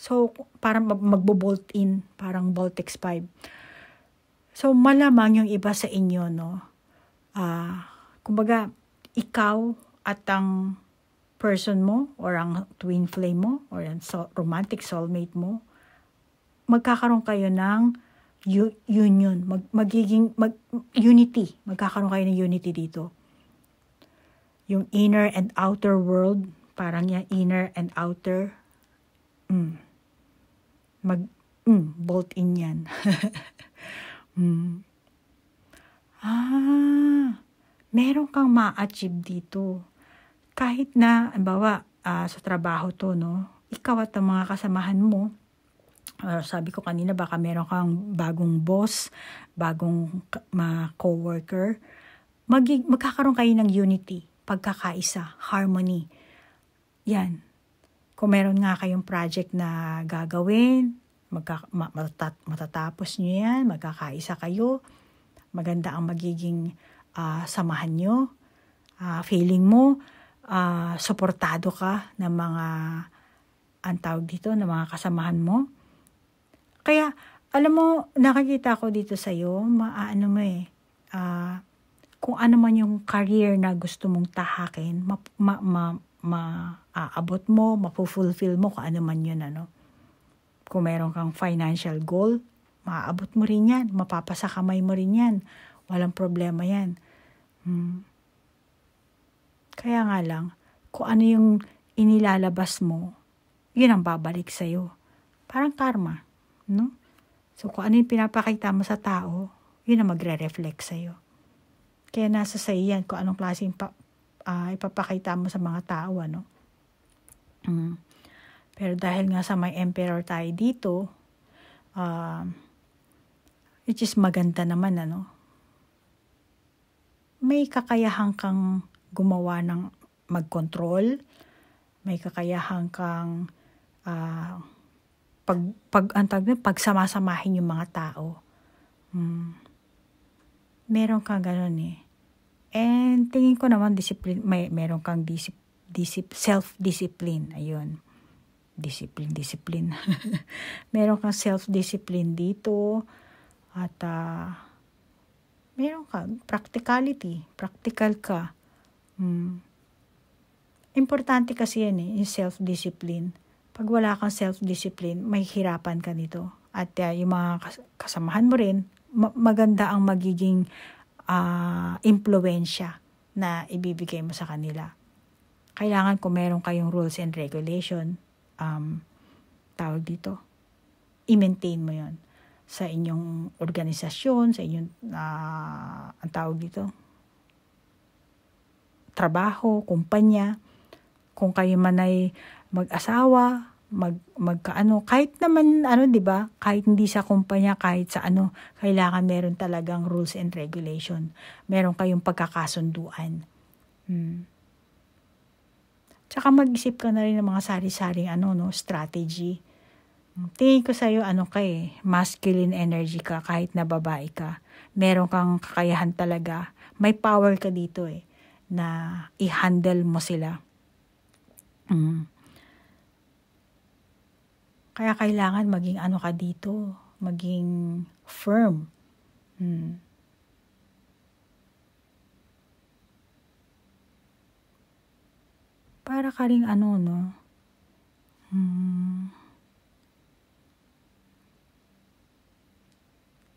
So, parang magbo-bolt in, parang Voltex 5. So, malamang yung iba sa inyo, no? Uh, kumbaga, ikaw at ang person mo or ang twin flame mo or ang soul, romantic soulmate mo, magkakaroon kayo ng union, mag, magiging mag, unity. Magkakaroon kayo ng unity dito. Yung inner and outer world, parang yan, inner and outer mm, mag, mm, bolt in yan. [laughs] mm. Ah, meron kang ma-achieve dito. Kahit na, bawa, uh, ah, sa trabaho to, no? Ikaw at ang mga kasamahan mo, uh, sabi ko kanina, baka meron kang bagong boss, bagong mga co-worker, magkakaroon kayo ng unity, pagkakaisa, harmony. Yan. Kung meron nga kayong project na gagawin, magka, matat, matatapos nyo yan, magkakaisa kayo, maganda ang magiging uh, samahan nyo, uh, feeling mo, uh, suportado ka ng mga, ang tawag dito, ng mga kasamahan mo. Kaya, alam mo, nakikita ko dito sa iyo, maaano mo eh, uh, kung ano man yung career na gusto mong tahakin, ma, ma, ma, maaabot mo, mapufulfill mo kung ano man yun. Ano. Kung meron kang financial goal, maaabot mo rin yan, mapapasa kamay mo rin yan. Walang problema yan. Hmm. Kaya nga lang, kung ano yung inilalabas mo, yun ang babalik sa'yo. Parang karma, no? So, kung ano yung pinapakita mo sa tao, yun ang magre-reflect sa'yo. Kaya nasa sa'yo yan kung anong klaseng pa- uh, ipapakita mo sa mga tao, ano? Mm. Pero dahil nga sa may emperor tayo dito, uh, which is maganda naman, ano? May kakayahan kang gumawa ng mag-control, may kakayahan kang uh, pag pag antag pagsamasamahin yung mga tao. Mm. Meron kang ganun eh. And tingin ko naman discipline may meron kang disip, disip self-discipline. Ayun. Discipline, discipline. [laughs] meron kang self-discipline dito at uh, meron ka practicality, practical ka. Mm. Importante kasi yan eh, yung self-discipline. Pag wala kang self-discipline, may hirapan ka nito. At uh, yung mga kasamahan mo rin, ma maganda ang magiging uh, ah, impluensya na ibibigay mo sa kanila. Kailangan kung meron kayong rules and regulation, um, tawag dito, i-maintain mo yon sa inyong organisasyon, sa inyong, uh, ang tawag dito, trabaho, kumpanya, kung kayo man ay mag-asawa, mag magkaano kahit naman ano 'di ba kahit hindi sa kumpanya kahit sa ano kailangan meron talagang rules and regulation meron kayong pagkakasunduan hmm. tsaka mag-isip ka na rin ng mga sari-saring ano no strategy tingin ko sa'yo ano ka eh masculine energy ka kahit na babae ka meron kang kakayahan talaga may power ka dito eh na i-handle mo sila hmm kaya kailangan maging ano ka dito, maging firm. Hmm. Para ka rin ano, no? Hmm.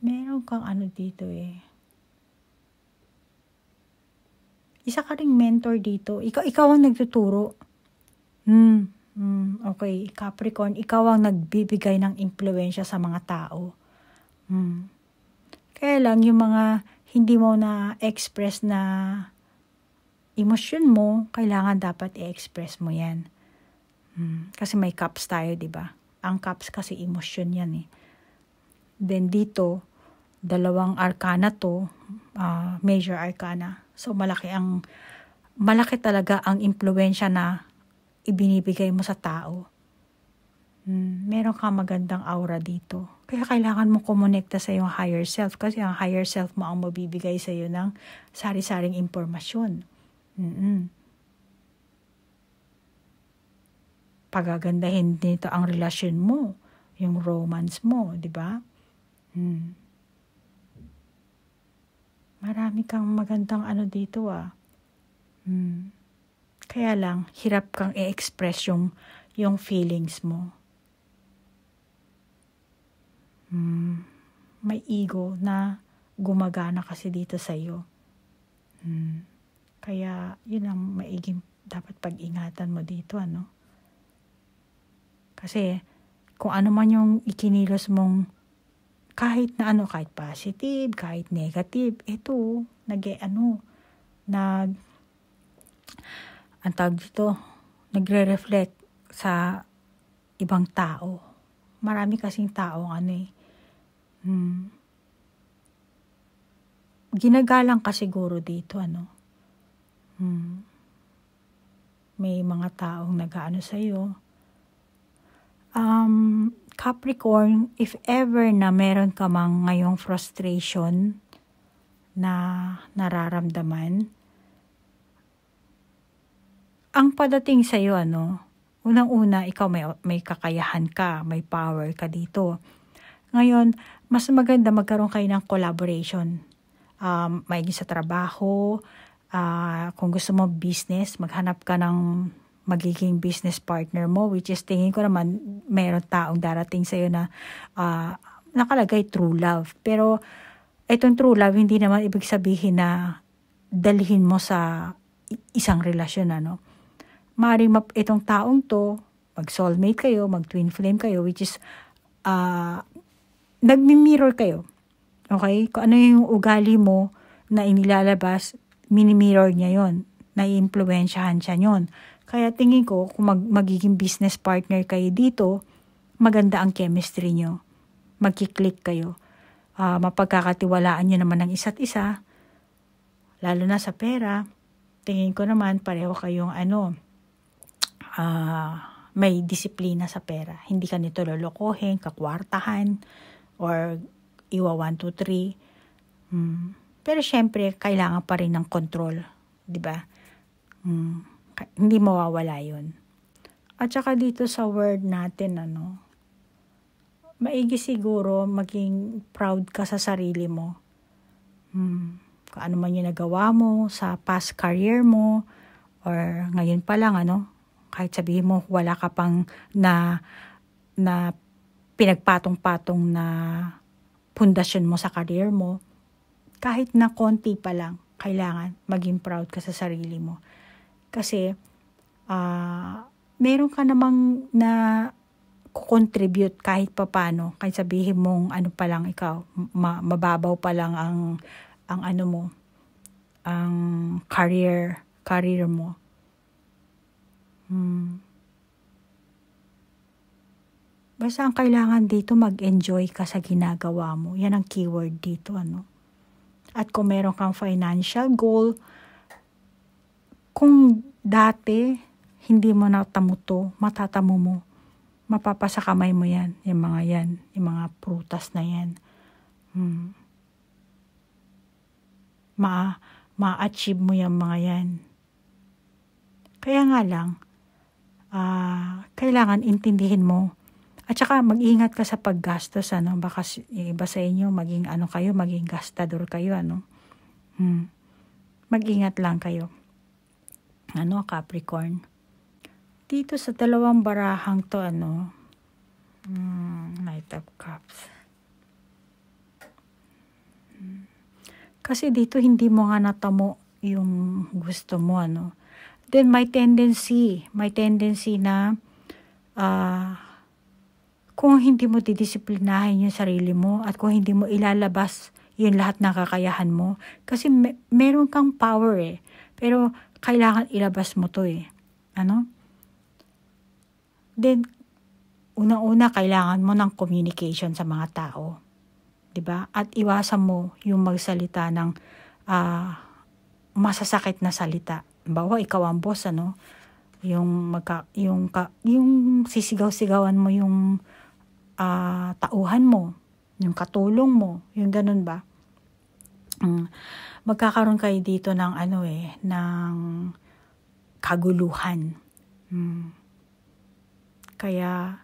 Meron kang ano dito eh. Isa ka ring mentor dito. Ikaw, ikaw ang nagtuturo. Hmm. Mm, okay, Capricorn, ikaw ang nagbibigay ng impluensya sa mga tao. Mm. Kaya lang yung mga hindi mo na express na emosyon mo, kailangan dapat i-express mo 'yan. Mm. Kasi may cups tayo, 'di ba? Ang cups kasi emosyon 'yan eh. Then dito, dalawang arcana to, uh, major arcana. So malaki ang malaki talaga ang impluwensya na ibinibigay mo sa tao. Mm, meron ka magandang aura dito. Kaya kailangan mo kumonekta sa iyong higher self kasi ang higher self mo ang mabibigay sa iyo ng sari-saring impormasyon. Mm-mm. Pagagandahin nito ang relasyon mo, yung romance mo, di ba? Mm. Marami kang magandang ano dito ah. Mm. Kaya lang, hirap kang i-express yung, yung feelings mo. Hmm. May ego na gumagana kasi dito sa'yo. Hmm. Kaya, yun ang maiging dapat pag-ingatan mo dito, ano? Kasi, kung ano man yung ikinilos mong kahit na ano, kahit positive, kahit negative, ito, nag ano, nag ang tawag dito, nagre-reflect sa ibang tao. Marami kasing tao ano eh. Hmm. Ginagalang ka siguro dito ano. Hmm. May mga taong nagaano sa iyo. Um, Capricorn, if ever na meron ka mang ngayong frustration na nararamdaman, ang padating sa iyo ano, unang-una ikaw may may kakayahan ka, may power ka dito. Ngayon, mas maganda magkaroon kayo ng collaboration. Um, maigi sa trabaho, uh, kung gusto mo business, maghanap ka ng magiging business partner mo, which is tingin ko naman mayroon taong darating sa'yo na uh, nakalagay true love. Pero itong true love hindi naman ibig sabihin na dalhin mo sa isang relasyon. Ano? maring map itong taong to, mag-soulmate kayo, mag-twin flame kayo, which is, uh, nagmi-mirror kayo. Okay? Kung ano yung ugali mo na inilalabas, mini-mirror niya yon Nai-influensyahan siya yon Kaya tingin ko, kung mag- magiging business partner kayo dito, maganda ang chemistry nyo. Magkiklik kayo. Uh, mapagkakatiwalaan nyo naman ng isa't isa. Lalo na sa pera. Tingin ko naman, pareho kayong ano, uh, may disiplina sa pera. Hindi ka nito lolokohin, kakwartahan, or iwa 1, 2, 3. Mm. Pero syempre, kailangan pa rin ng control. ba diba? mm. Hindi mawawala yon At saka dito sa word natin, ano, maigi siguro maging proud ka sa sarili mo. Mm. Kung ano man yung nagawa mo sa past career mo, or ngayon pa lang, ano, kahit sabihin mo wala ka pang na, na pinagpatong-patong na pundasyon mo sa career mo, kahit na konti pa lang, kailangan maging proud ka sa sarili mo. Kasi, uh, meron ka namang na contribute kahit papano, kahit sabihin mong ano pa lang ikaw, ma- mababaw pa lang ang, ang ano mo, ang career, career mo. Hmm. Basta ang kailangan dito mag-enjoy ka sa ginagawa mo. Yan ang keyword dito. Ano? At kung meron kang financial goal, kung dati hindi mo natamo to, matatamo mo. Mapapasa kamay mo yan, yung mga yan, yung mga prutas na yan. Hmm. Ma ma-achieve mo yung mga yan. Kaya nga lang, uh, kailangan intindihin mo. At saka mag-ingat ka sa paggastos ano, baka iba sa inyo maging ano kayo, maging gastador kayo ano. Hmm. Mag-ingat lang kayo. Ano Capricorn? Dito sa dalawang barahang to ano, hmm, Knight of Cups. Hmm. Kasi dito hindi mo nga natamo yung gusto mo ano then my tendency, my tendency na uh, kung hindi mo didisiplinahin yung sarili mo at kung hindi mo ilalabas yung lahat ng kakayahan mo, kasi me- meron kang power eh, pero kailangan ilabas mo to eh. Ano? Then, unang-una, kailangan mo ng communication sa mga tao. 'di ba? At iwasan mo yung magsalita ng uh, masasakit na salita bawa ikaw ang boss ano yung magka yung ka, yung sisigaw-sigawan mo yung uh, tauhan mo yung katulong mo yung ganun ba um, magkakaroon kayo dito ng ano eh ng kaguluhan um, kaya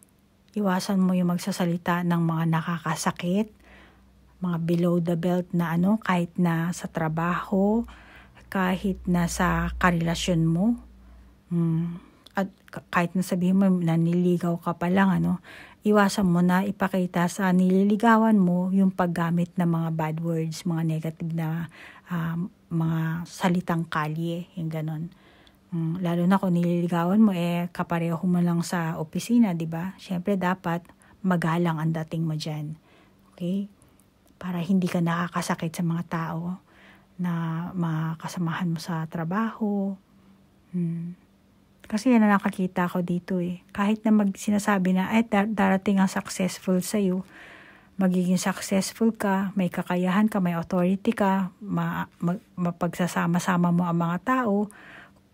iwasan mo yung magsasalita ng mga nakakasakit mga below the belt na ano kahit na sa trabaho kahit na sa karelasyon mo. Mm, at kahit na sabihin mo na nililigaw ka pa lang, ano, iwasan mo na ipakita sa nililigawan mo yung paggamit ng mga bad words, mga negative na uh, mga salitang kalye, yung ganun. Mm, lalo na kung nililigawan mo, eh, kapareho mo lang sa opisina, di ba? Siyempre, dapat magalang ang dating mo dyan. Okay? Para hindi ka nakakasakit sa mga tao na makasamahan mo sa trabaho. Hmm. Kasi yan ang nakakita ko dito eh. Kahit na mag sinasabi na, ay dar darating ang successful sa iyo, magiging successful ka, may kakayahan ka, may authority ka, ma mapagsasama-sama mo ang mga tao,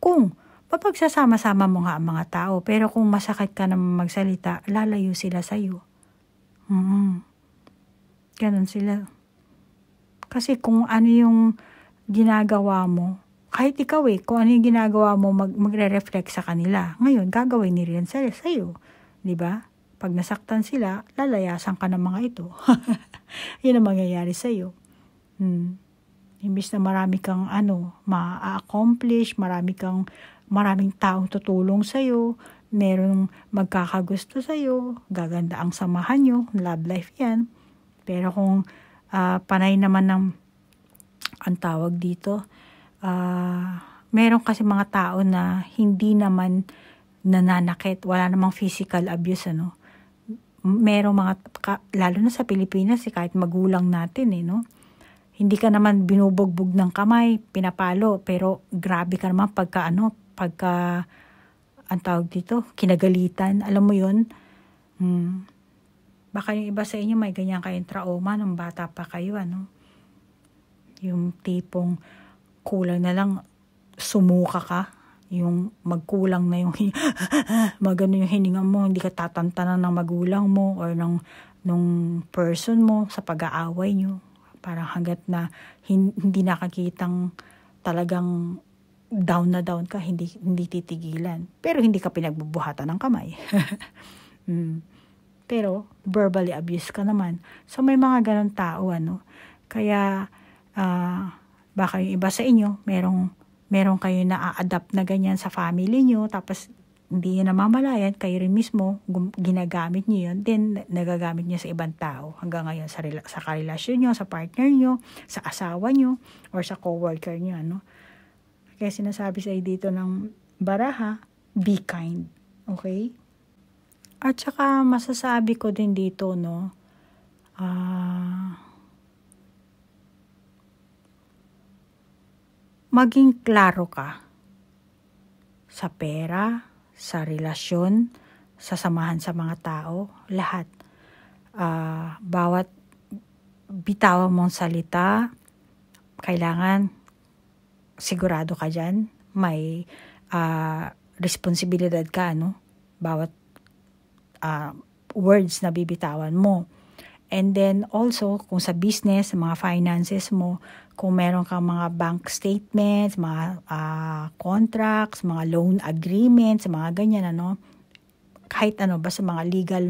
kung mapagsasama-sama mo nga ang mga tao, pero kung masakit ka naman magsalita, lalayo sila sa'yo. Mm -hmm. Ganon sila. Kasi kung ano yung ginagawa mo, kahit ikaw eh, kung ano yung ginagawa mo, mag, magre-reflect sa kanila. Ngayon, gagawin ni rin sa'yo. sa'yo. ba? Diba? Pag nasaktan sila, lalayasan ka ng mga ito. [laughs] Yun ang mangyayari sa'yo. Hmm. Imbis na marami kang ano, ma-accomplish, marami kang, maraming taong tutulong sa'yo, merong magkakagusto sa'yo, gaganda ang samahan nyo, love life yan. Pero kung uh, panay naman ng ang tawag dito, uh, meron kasi mga tao na hindi naman nananakit, wala namang physical abuse, ano. Meron mga, ka, lalo na sa Pilipinas, eh, kahit magulang natin, eh, no. Hindi ka naman binubugbog ng kamay, pinapalo, pero grabe ka naman pagka, ano, pagka, ang tawag dito, kinagalitan, alam mo yun, hmm, baka yung iba sa inyo may ganyan kayong trauma nung bata pa kayo, ano. Yung tipong kulang na lang sumuka ka. Yung magkulang na yung [laughs] magano yung hininga mo, hindi ka tatantanan ng magulang mo or ng nung person mo sa pag-aaway nyo. Parang hanggat na hindi nakakitang talagang down na down ka, hindi, hindi titigilan. Pero hindi ka pinagbubuhatan ng kamay. [laughs] mm. Pero verbally abuse ka naman. So may mga ganun tao ano. Kaya uh, baka yung iba sa inyo, merong, merong kayo na a-adapt na ganyan sa family nyo, tapos hindi nyo namamalayan, kayo rin mismo ginagamit nyo yun, then nagagamit nyo sa ibang tao hanggang ngayon sa, rela- sa karelasyon nyo, sa partner nyo, sa asawa nyo, or sa coworker nyo. Ano? Kaya sinasabi sa dito ng baraha, be kind. Okay? At saka masasabi ko din dito, no, ah, uh, maging klaro ka sa pera, sa relasyon, sa samahan sa mga tao, lahat. Uh, bawat bitawan mong salita, kailangan sigurado ka dyan. May uh, responsibilidad ka, ano? Bawat uh, words na bibitawan mo. And then also, kung sa business, sa mga finances mo, kung meron kang mga bank statements, mga uh, contracts, mga loan agreements, mga ganyan ano, kahit ano basta mga legal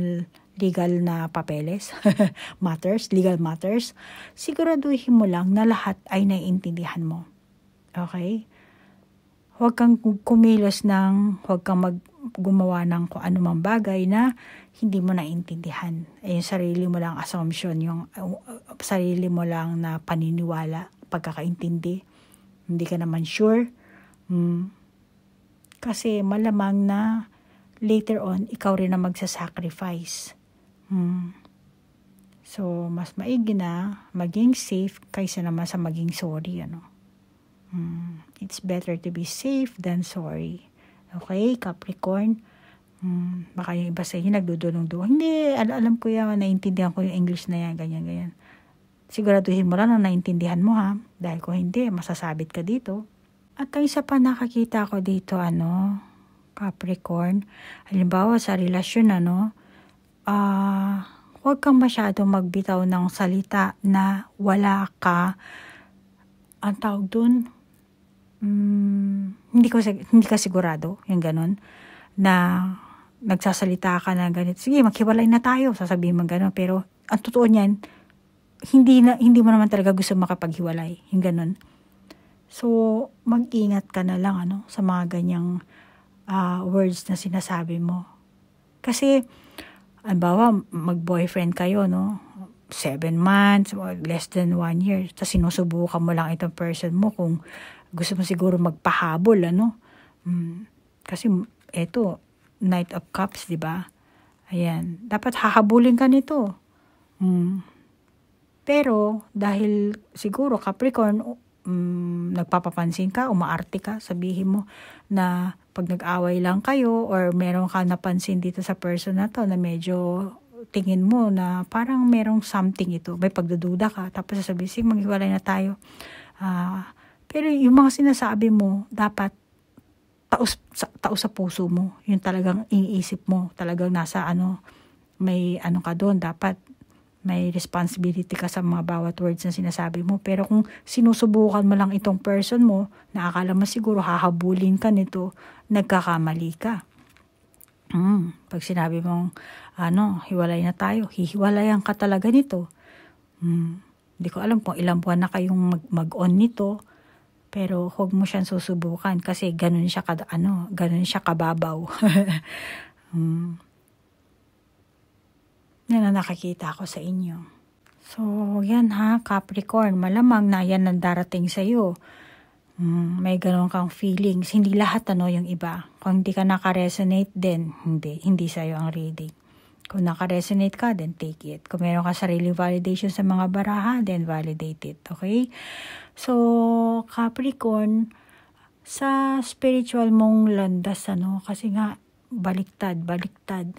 legal na papeles, [laughs] matters, legal matters, siguraduhin mo lang na lahat ay naiintindihan mo. Okay? Huwag kang kumilos ng, huwag kang mag, gumawa ng kung anumang bagay na hindi mo naiintindihan. Eh, yung sarili mo lang assumption, yung uh, sarili mo lang na paniniwala pagkakaintindi. Hindi ka naman sure. Hmm. Kasi malamang na later on, ikaw rin na magsasacrifice. Hmm. So, mas maigi na maging safe kaysa naman sa maging sorry. Ano? Hmm. It's better to be safe than sorry. Okay, Capricorn? Hmm. Baka yung iba sa inyo nagdudulong-dulong. Hindi, al alam ko yan, naintindihan ko yung English na yan, ganyan, ganyan. Siguraduhin mo lang na naintindihan mo ha. Dahil kung hindi, masasabit ka dito. At ang isa pa nakakita ko dito, ano, Capricorn, halimbawa sa relasyon, ano, ah, uh, huwag kang masyado magbitaw ng salita na wala ka, ang tawag dun, um, hindi, ko, hindi ka sigurado, yung ganun, na nagsasalita ka na ganit, sige, maghiwalay na tayo, sasabihin mo ganun, pero ang totoo niyan, hindi na hindi mo naman talaga gusto makapaghiwalay, yung ganun. So, mag-ingat ka na lang ano sa mga ganyang uh, words na sinasabi mo. Kasi Halimbawa, mag-boyfriend kayo, no? Seven months, less than one year. Tapos sinusubukan mo lang itong person mo kung gusto mo siguro magpahabol, ano? Mm, kasi eto, Knight of Cups, di ba? Ayan. Dapat hahabulin ka nito. Mm. Pero dahil siguro Capricorn, um, nagpapapansin ka, umaarte ka, sabihin mo na pag nag-away lang kayo or meron ka napansin dito sa person na to na medyo tingin mo na parang merong something ito. May pagdududa ka. Tapos sasabihin, sige, maghiwalay na tayo. Uh, pero yung mga sinasabi mo, dapat taos sa, taos sa puso mo. Yung talagang iniisip mo. Talagang nasa ano, may ano ka doon. Dapat may responsibility ka sa mga bawat words na sinasabi mo. Pero kung sinusubukan mo lang itong person mo, na akala mo siguro hahabulin ka nito, nagkakamali ka. Mm, pag sinabi mong, ano, hiwalay na tayo, hihiwalayan ka talaga nito. Mm, hindi ko alam kung ilang buwan na kayong mag- on nito, pero huwag mo siyang susubukan kasi ganun siya, ka, ano, ganun siya kababaw. [laughs] mm, na nakakita ko sa inyo. So, yan ha, Capricorn, malamang na yan ang darating sa'yo. Mm, may ganun kang feelings. Hindi lahat ano yung iba. Kung hindi ka nakaresonate din, hindi. Hindi sa'yo ang reading. Kung nakaresonate ka, then take it. Kung meron ka sarili validation sa mga baraha, then validate it. Okay? So, Capricorn, sa spiritual mong landas, ano, kasi nga, baliktad, baliktad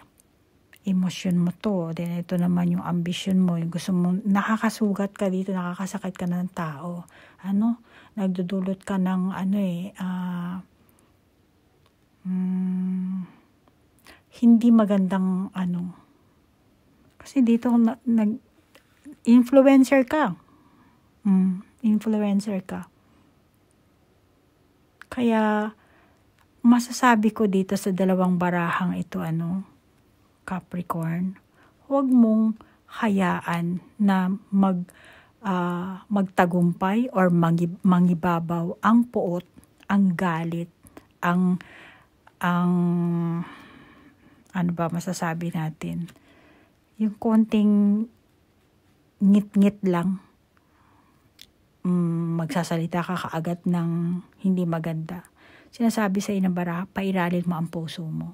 emosyon mo to, then ito naman yung ambisyon mo, yung gusto mo, nakakasugat ka dito, nakakasakit ka ng tao. Ano? Nagdudulot ka ng ano eh, uh, mm, hindi magandang ano. Kasi dito na, nag influencer ka. Mm, influencer ka. Kaya masasabi ko dito sa dalawang barahang ito ano, Capricorn, huwag mong hayaan na mag uh, magtagumpay or mangibabaw ang puot, ang galit, ang ang ano ba masasabi natin? Yung konting ngit-ngit lang mm, magsasalita ka kaagad ng hindi maganda. Sinasabi sa inang bara, pairalin mo ang puso mo.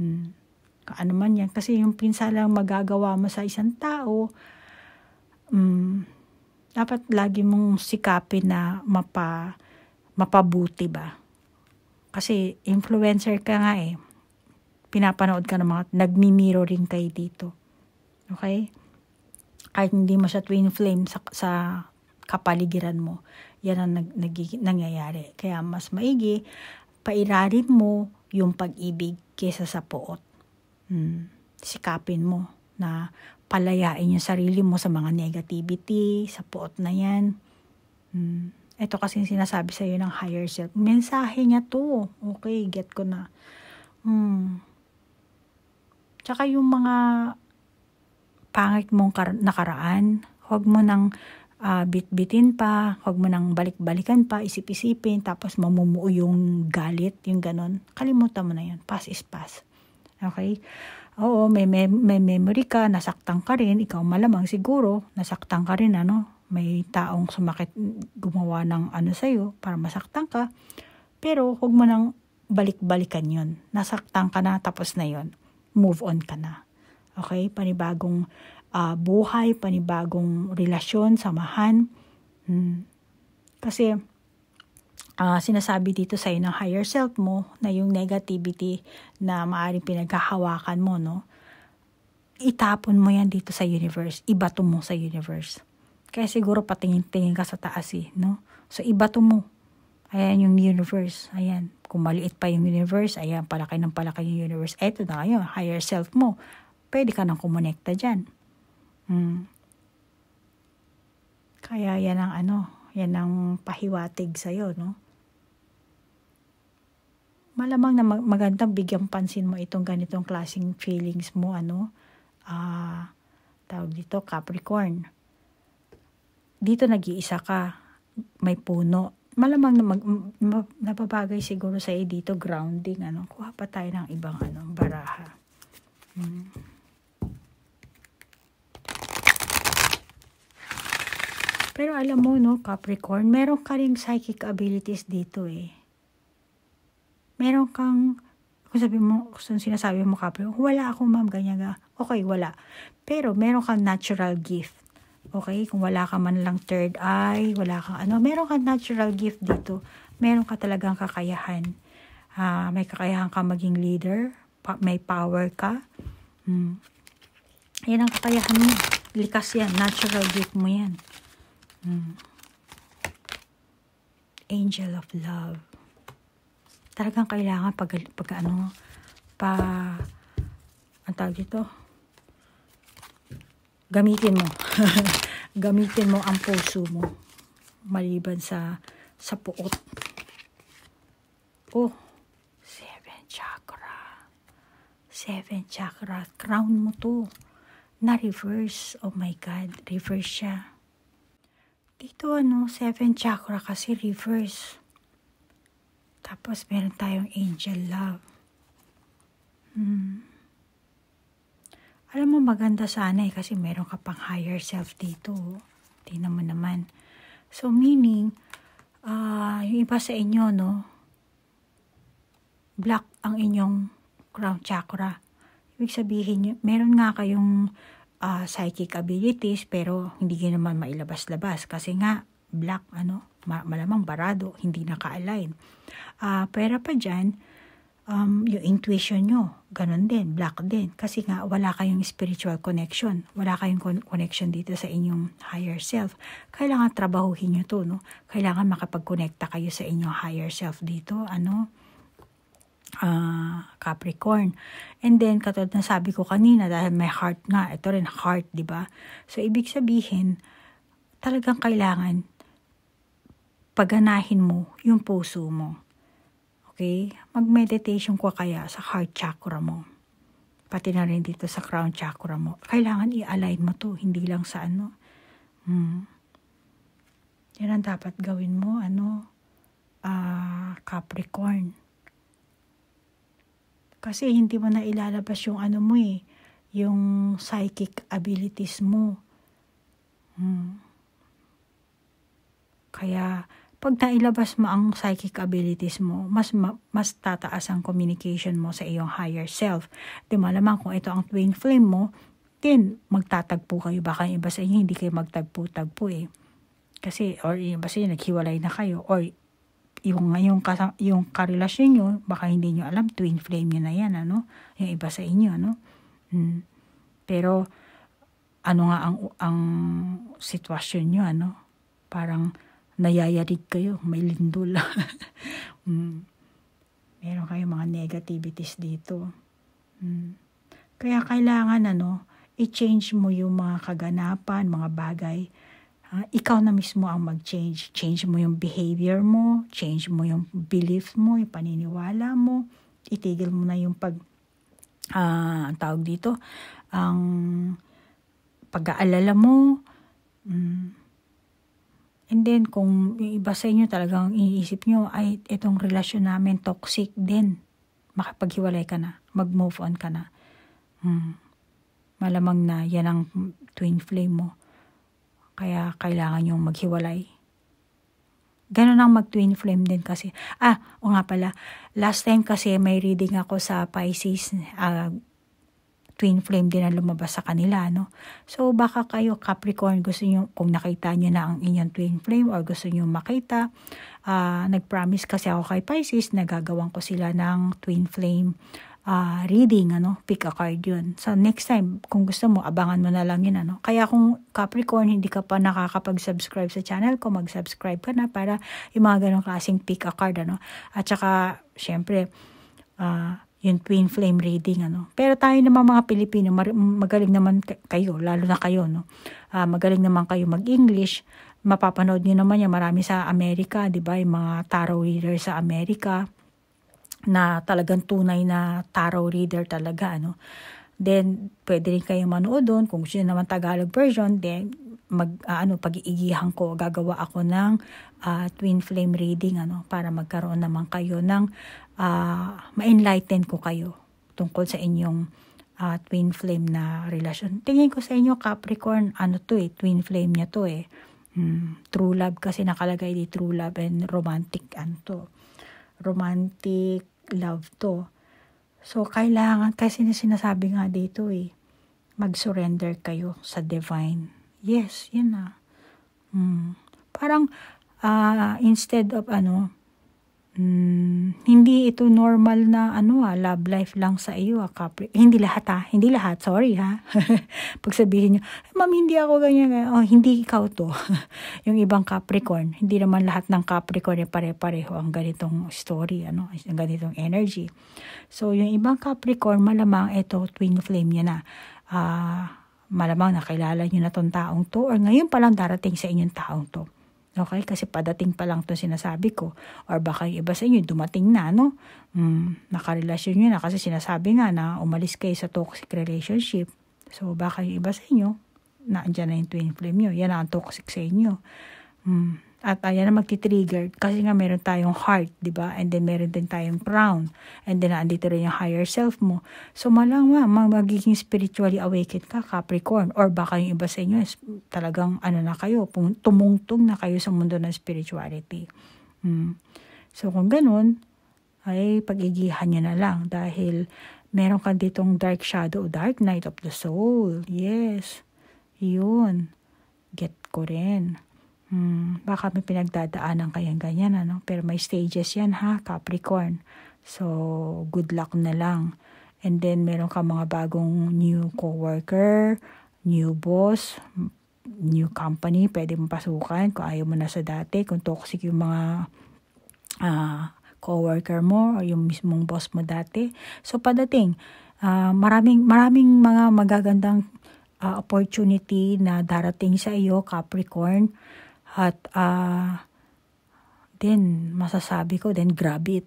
Mm. Ano man yan. Kasi yung pinsalang magagawa mo sa isang tao, um, dapat lagi mong sikapin na mapa, mapabuti ba. Kasi influencer ka nga eh. Pinapanood ka ng mga, nagmi-mirroring kayo dito. Okay? Kahit hindi mo siya twin flame sa, sa kapaligiran mo. Yan ang nag, nag, nangyayari. Kaya mas maigi, pairarin mo yung pag-ibig kesa sa poot. Hmm, sikapin mo na palayain yung sarili mo sa mga negativity, sa puot na yan. Hmm. Ito kasi sinasabi sa iyo ng higher self. Mensahe niya to. Okay, get ko na. Hmm. Tsaka yung mga pangit mong nakaraan, huwag mo nang uh, bitbitin pa, huwag mo nang balik-balikan pa, isip-isipin, tapos mamumuo yung galit, yung ganun. Kalimutan mo na yun. Pass is pass. Okay? Oo, may, may, may memory ka, nasaktan ka rin, ikaw malamang siguro, nasaktan ka rin, ano? May taong sumakit, gumawa ng ano sa'yo para masaktan ka. Pero huwag mo nang balik-balikan yon Nasaktan ka na, tapos na yon Move on ka na. Okay? Panibagong uh, buhay, panibagong relasyon, samahan. Hmm. Kasi, uh, sinasabi dito sa ng higher self mo na yung negativity na maaring pinaghahawakan mo, no? Itapon mo yan dito sa universe. Ibato mo sa universe. Kaya siguro patingin-tingin ka sa taas eh, no? So, ibato mo. Ayan yung universe. Ayan. Kung maliit pa yung universe, ayan, palaki ng palaki yung universe. Eto na ngayon, higher self mo. Pwede ka nang kumonekta dyan. Hmm. Kaya yan ang ano, yan ang pahiwatig sa'yo, no? malamang na mag magandang bigyan pansin mo itong ganitong klasing feelings mo, ano, ah, uh, tawag dito, Capricorn. Dito nag-iisa ka, may puno. Malamang na mag, ma, napabagay siguro sa iyo dito, grounding, ano, kuha pa tayo ng ibang, ano, baraha. Hmm. Pero alam mo, no, Capricorn, meron ka rin psychic abilities dito eh meron kang, kung sabi mo, kung sinasabi mo kapre, wala ako ma'am, ganyan ka. Okay, wala. Pero meron kang natural gift. Okay, kung wala ka man lang third eye, wala ka ano, meron kang natural gift dito. Meron ka talagang kakayahan. Uh, may kakayahan ka maging leader, pa- may power ka. Hmm. Yan ang kakayahan mo. Likas yan, natural gift mo yan. Hmm. Angel of love talagang kailangan pag, pag ano, pa, ang tawag dito, gamitin mo. [laughs] gamitin mo ang puso mo. Maliban sa, sa puot. Oh, seven chakra. Seven chakra. Crown mo to. Na-reverse. Oh my God. Reverse siya. Dito ano, seven chakra kasi reverse. Tapos, meron tayong angel love. Hmm. Alam mo, maganda sana eh, kasi meron ka pang higher self dito. Tingnan oh. mo naman. So, meaning, uh, yung iba sa inyo, no, black ang inyong crown chakra. Ibig sabihin, meron nga kayong uh, psychic abilities, pero hindi nyo naman mailabas-labas. Kasi nga, black, ano, malamang barado, hindi naka-align. Uh, pera pa dyan, um, yung intuition nyo, ganun din, black din. Kasi nga, wala kayong spiritual connection. Wala kayong con- connection dito sa inyong higher self. Kailangan trabahuhin nyo to, no? Kailangan makapag-connecta kayo sa inyong higher self dito, ano? Uh, Capricorn. And then, katulad na sabi ko kanina, dahil may heart nga, ito rin heart, di ba So, ibig sabihin, talagang kailangan pagganahin mo yung puso mo. Okay? Mag-meditation ko kaya sa heart chakra mo. Pati na rin dito sa crown chakra mo. Kailangan i-align mo to, hindi lang sa ano. Hmm. Yan ang dapat gawin mo, ano, uh, Capricorn. Kasi hindi mo na ilalabas yung ano mo eh, yung psychic abilities mo. Hmm. Kaya, pag nailabas mo ang psychic abilities mo, mas, ma, mas tataas ang communication mo sa iyong higher self. Di malamang kung ito ang twin flame mo, then magtatagpo kayo. Baka iba sa inyo hindi kayo magtagpo-tagpo eh. Kasi, or iba sa inyo naghiwalay na kayo, or yung, ngayon, yung, yung karelasyon nyo, baka hindi nyo alam, twin flame nyo na yan, ano? Yung iba sa inyo, ano? Hmm. Pero, ano nga ang, ang sitwasyon nyo, ano? Parang, nayayarig kayo, may lindol. [laughs] mm. Meron kayong mga negativities dito. Mm. Kaya kailangan ano, i-change mo yung mga kaganapan, mga bagay. Uh, ikaw na mismo ang mag-change. Change mo yung behavior mo, change mo yung belief mo, yung paniniwala mo. Itigil mo na yung pag, uh, ang tawag dito, ang pag-aalala mo. Mm And then, kung iba sa inyo talagang iisip nyo, ay itong relasyon namin toxic din. Makapaghiwalay ka na. Mag-move on ka na. Hmm. Malamang na yan ang twin flame mo. Kaya kailangan yung maghiwalay. Ganun ang mag-twin flame din kasi. Ah, o nga pala. Last time kasi may reading ako sa Pisces. Uh, twin flame din ang lumabas sa kanila, no? So, baka kayo Capricorn, gusto nyo, kung nakita nyo na ang inyong twin flame or gusto nyo makita, uh, nag-promise kasi ako kay Pisces na gagawin ko sila ng twin flame uh, reading, ano? Pick a card yun. So, next time, kung gusto mo, abangan mo na lang yun, ano? Kaya kung Capricorn, hindi ka pa nakakapag-subscribe sa channel ko, mag-subscribe ka na para yung mga ganong klaseng pick a card, ano? At saka, syempre, uh, yun twin flame reading. Ano. Pero tayo naman mga Pilipino, magaling naman kayo, lalo na kayo. No? Uh, magaling naman kayo mag-English. Mapapanood niyo naman yan, marami sa Amerika, di ba? Yung mga tarot reader sa Amerika na talagang tunay na tarot reader talaga. Ano. Then, pwede rin kayong manood doon. Kung gusto naman Tagalog version, then mag uh, ano pag-iigihan ko gagawa ako ng uh, twin flame reading ano para magkaroon naman kayo ng uh, ma-enlighten ko kayo tungkol sa inyong uh, twin flame na relasyon. Tingin ko sa inyo Capricorn, ano to eh, twin flame niya to eh. Hmm, true love kasi nakalagay di true love and romantic ano to. Romantic love to. So, kailangan, kasi na sinasabi nga dito eh, mag-surrender kayo sa divine. Yes, yan na. Mm. Parang uh, instead of ano, mm, hindi ito normal na ano ah, love life lang sa iyo ah, Capri. Hindi lahat ah, hindi lahat, sorry ha. [laughs] Pag sabihin niyo, ma'am hindi ako ganyan, oh, hindi ikaw to. [laughs] yung ibang Capricorn, hindi naman lahat ng Capricorn eh, pare-pareho ang ganitong story, ano, ang ganitong energy. So yung ibang Capricorn, malamang ito twin flame niya na. Ah, uh, malamang nakilala nyo na tong taong to or ngayon pa lang darating sa inyong taong to. Okay? Kasi padating pa lang to sinasabi ko. Or baka yung iba sa inyo, dumating na, no? Mm, nakarelasyon nyo na kasi sinasabi nga na umalis kayo sa toxic relationship. So, baka yung iba sa inyo, naandyan na yung twin flame nyo. Yan ang toxic sa inyo. Mm, at ayan na magti-trigger kasi nga meron tayong heart, 'di ba? And then meron din tayong crown. And then andito rin yung higher self mo. So malangwa, magiging spiritually awakened ka Capricorn or baka yung iba sa inyo talagang ano na kayo, tumungtong na kayo sa mundo ng spirituality. Hmm. So kung ganun, ay pagigihan nyo na lang dahil meron ka ditong dark shadow, dark night of the soul. Yes. Yun. Get ko rin. Hmm, baka may pinagdadaanan kayang ganyan, ano? Pero may stages yan, ha? Capricorn. So, good luck na lang. And then, meron ka mga bagong new coworker, new boss, new company, pwede mong pasukan kung ayaw mo na sa dati, kung toxic yung mga uh, coworker mo o yung mismong boss mo dati. So, padating, uh, maraming, maraming mga magagandang uh, opportunity na darating sa iyo, Capricorn. Capricorn at uh, then, masasabi ko, then grab it.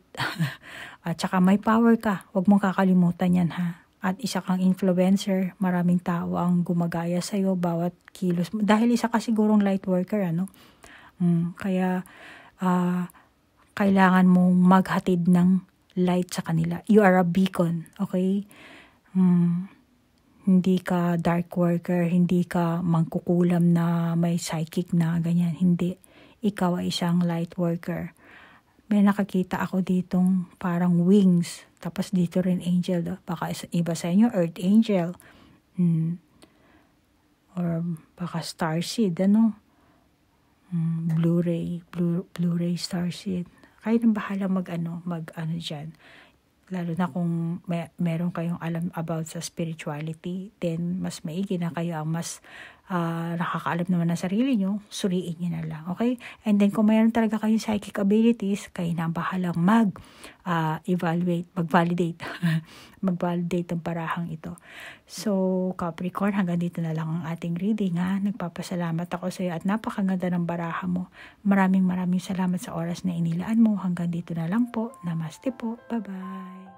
[laughs] At saka may power ka. Huwag mong kakalimutan yan ha. At isa kang influencer, maraming tao ang gumagaya sa'yo bawat kilos. Dahil isa ka sigurong light worker, ano? Mm, kaya, uh, kailangan mong maghatid ng light sa kanila. You are a beacon, okay? Mm, hindi ka dark worker, hindi ka mangkukulam na may psychic na ganyan. Hindi. Ikaw ay isang light worker. May nakakita ako ditong parang wings. Tapos dito rin angel. Baka iba sa inyo, earth angel. Hmm. Or baka starseed, ano? Mm, Blu-ray, Blu- Blu-ray starseed. Kayo nang bahala mag-ano, mag-ano dyan lalo na kung may, meron kayong alam about sa spirituality, then mas maigi na kayo ang mas uh, nakakaalam naman ng sarili nyo, suriin nyo na lang. Okay? And then kung mayroon talaga kayong psychic abilities, kayo na ang bahalang mag uh, evaluate, mag-validate. [laughs] mag-validate ang parahang ito. So, Capricorn, hanggang dito na lang ang ating reading ha. Nagpapasalamat ako sa iyo at napakaganda ng baraha mo. Maraming maraming salamat sa oras na inilaan mo. Hanggang dito na lang po. Namaste po. Bye-bye.